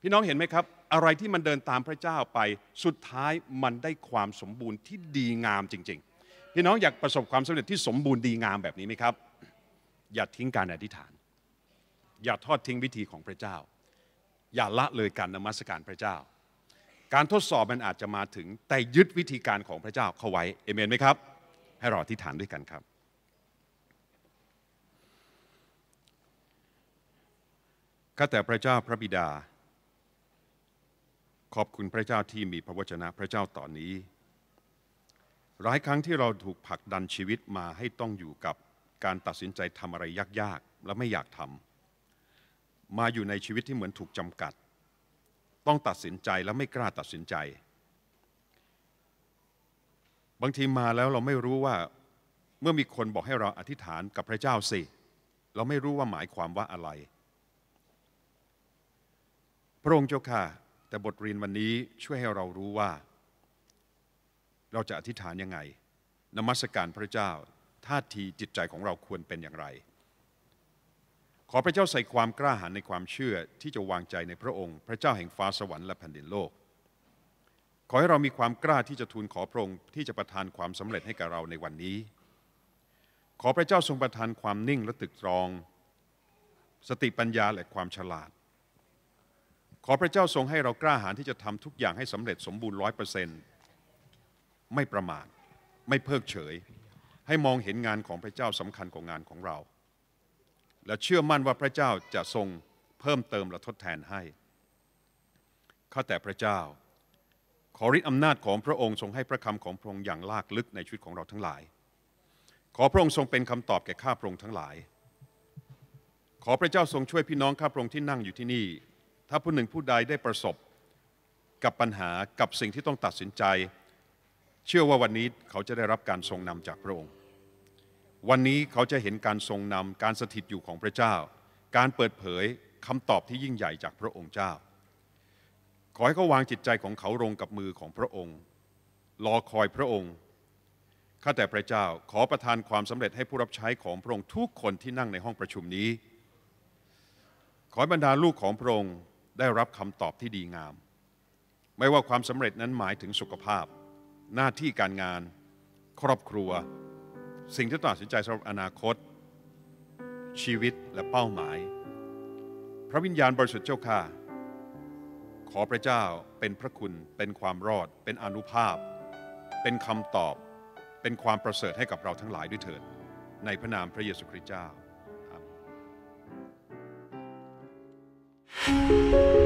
พี่น้องเห็นไหมครับ อะไรที่มันเดินตามพระเจ้าไปสุดท้ายมันได้ความสมบูรณ์ที่ดีงามจริง ๆ พี่น้องอยากประสบความสำเร็จที่สมบูรณ์ดีงามแบบนี้ไหมครับอย่าทิ้งการอธิษฐาน อย่าทอดทิ้งวิธีของพระเจ้า อย่าละเลยการนมัสการพระเจ้า การทดสอบมันอาจจะมาถึงแต่ยึดวิธีการของพระเจ้าเข้าไว้ เอเมนไหมครับ ให้เราอธิษฐานด้วยกันครับ ข้าแต่พระเจ้าพระบิดา ขอบคุณพระเจ้าที่มีพระวจนะพระเจ้าตอนนี้ หลายครั้งที่เราถูกผลักดันชีวิตมาให้ต้องอยู่กับการตัดสินใจทำอะไรยากๆ และไม่อยากทำมาอยู่ในชีวิตที่เหมือนถูกจำกัด ต้องตัดสินใจและไม่กล้าตัดสินใจ บางทีมาแล้วเราไม่รู้ว่า เมื่อมีคนบอกให้เราอธิษฐานกับพระเจ้าสิ เราไม่รู้ว่าหมายความว่าอะไร พระองค์เจ้าค่ะ แต่บทเรียนวันนี้ช่วยให้เรารู้ว่า เราจะอธิษฐานยังไง นมัสการพระเจ้าท่าทีจิตใจของเราควรเป็นอย่างไร ขอพระเจ้าใส่ความกล้าหาญในความเชื่อที่จะวางใจในพระองค์ พระเจ้าแห่งฟ้าสวรรค์และแผ่นดินโลก ขอให้เรามีความกล้าที่จะทูลขอพระองค์ที่จะประทานความสำเร็จให้กับเราในวันนี้ ขอพระเจ้าทรงประทานความนิ่งและตึกตรอง สติปัญญาและความฉลาด ขอพระเจ้าทรงให้เรากล้าหาญที่จะทำทุกอย่างให้สำเร็จ สมบูรณ์ร้อยเปอร์เซ็นต์ไม่ประมาทไม่เพิกเฉยให้มองเห็นงานของพระเจ้าสำคัญกว่างานของเรา และเชื่อมั่นว่าพระเจ้าจะทรงเพิ่มเติมและทดแทนให้ข้าแต่พระเจ้า ขอฤทธิอำนาจของพระองค์ทรงให้พระคำของพระองค์อย่างลากลึกในชีวิตของเราทั้งหลาย ขอพระองค์ทรงเป็นคำตอบแก่ข้าพระองค์ทั้งหลาย ขอพระเจ้าทรงช่วยพี่น้องข้าพระองค์ที่นั่งอยู่ที่นี่ ถ้าผู้หนึ่งผู้ใดได้ประสบกับปัญหากับสิ่งที่ต้องตัดสินใจเชื่อว่าวันนี้เขาจะได้รับการทรงนำจากพระองค์ วันนี้เขาจะเห็นการทรงนำ การสถิตอยู่ของพระเจ้า การเปิดเผยคำตอบที่ยิ่งใหญ่จากพระองค์เจ้า ขอให้เขาวางจิตใจของเขาลงกับมือของพระองค์ รอคอยพระองค์ ข้าแต่พระเจ้า ขอประทานความสำเร็จให้ผู้รับใช้ของพระองค์ทุกคนที่นั่งในห้องประชุมนี้ ขอบรรดาลูกของพระองค์ได้รับคำตอบที่ดีงาม ไม่ว่าความสำเร็จนั้นหมายถึงสุขภาพหน้าที่การงานครอบครัว สิ่งที่ตัดสินใจสำหรับอนาคต ชีวิตและเป้าหมาย พระวิญญาณบริสุทธิ์เจ้าข้าขอพระเจ้าเป็นพระคุณเป็นความรอด เป็นอนุภาพ เป็นคำตอบ เป็นความประเสริฐให้กับเราทั้งหลายด้วยเถิด ในพระนามพระเยซูคริสต์เจ้า Thank you.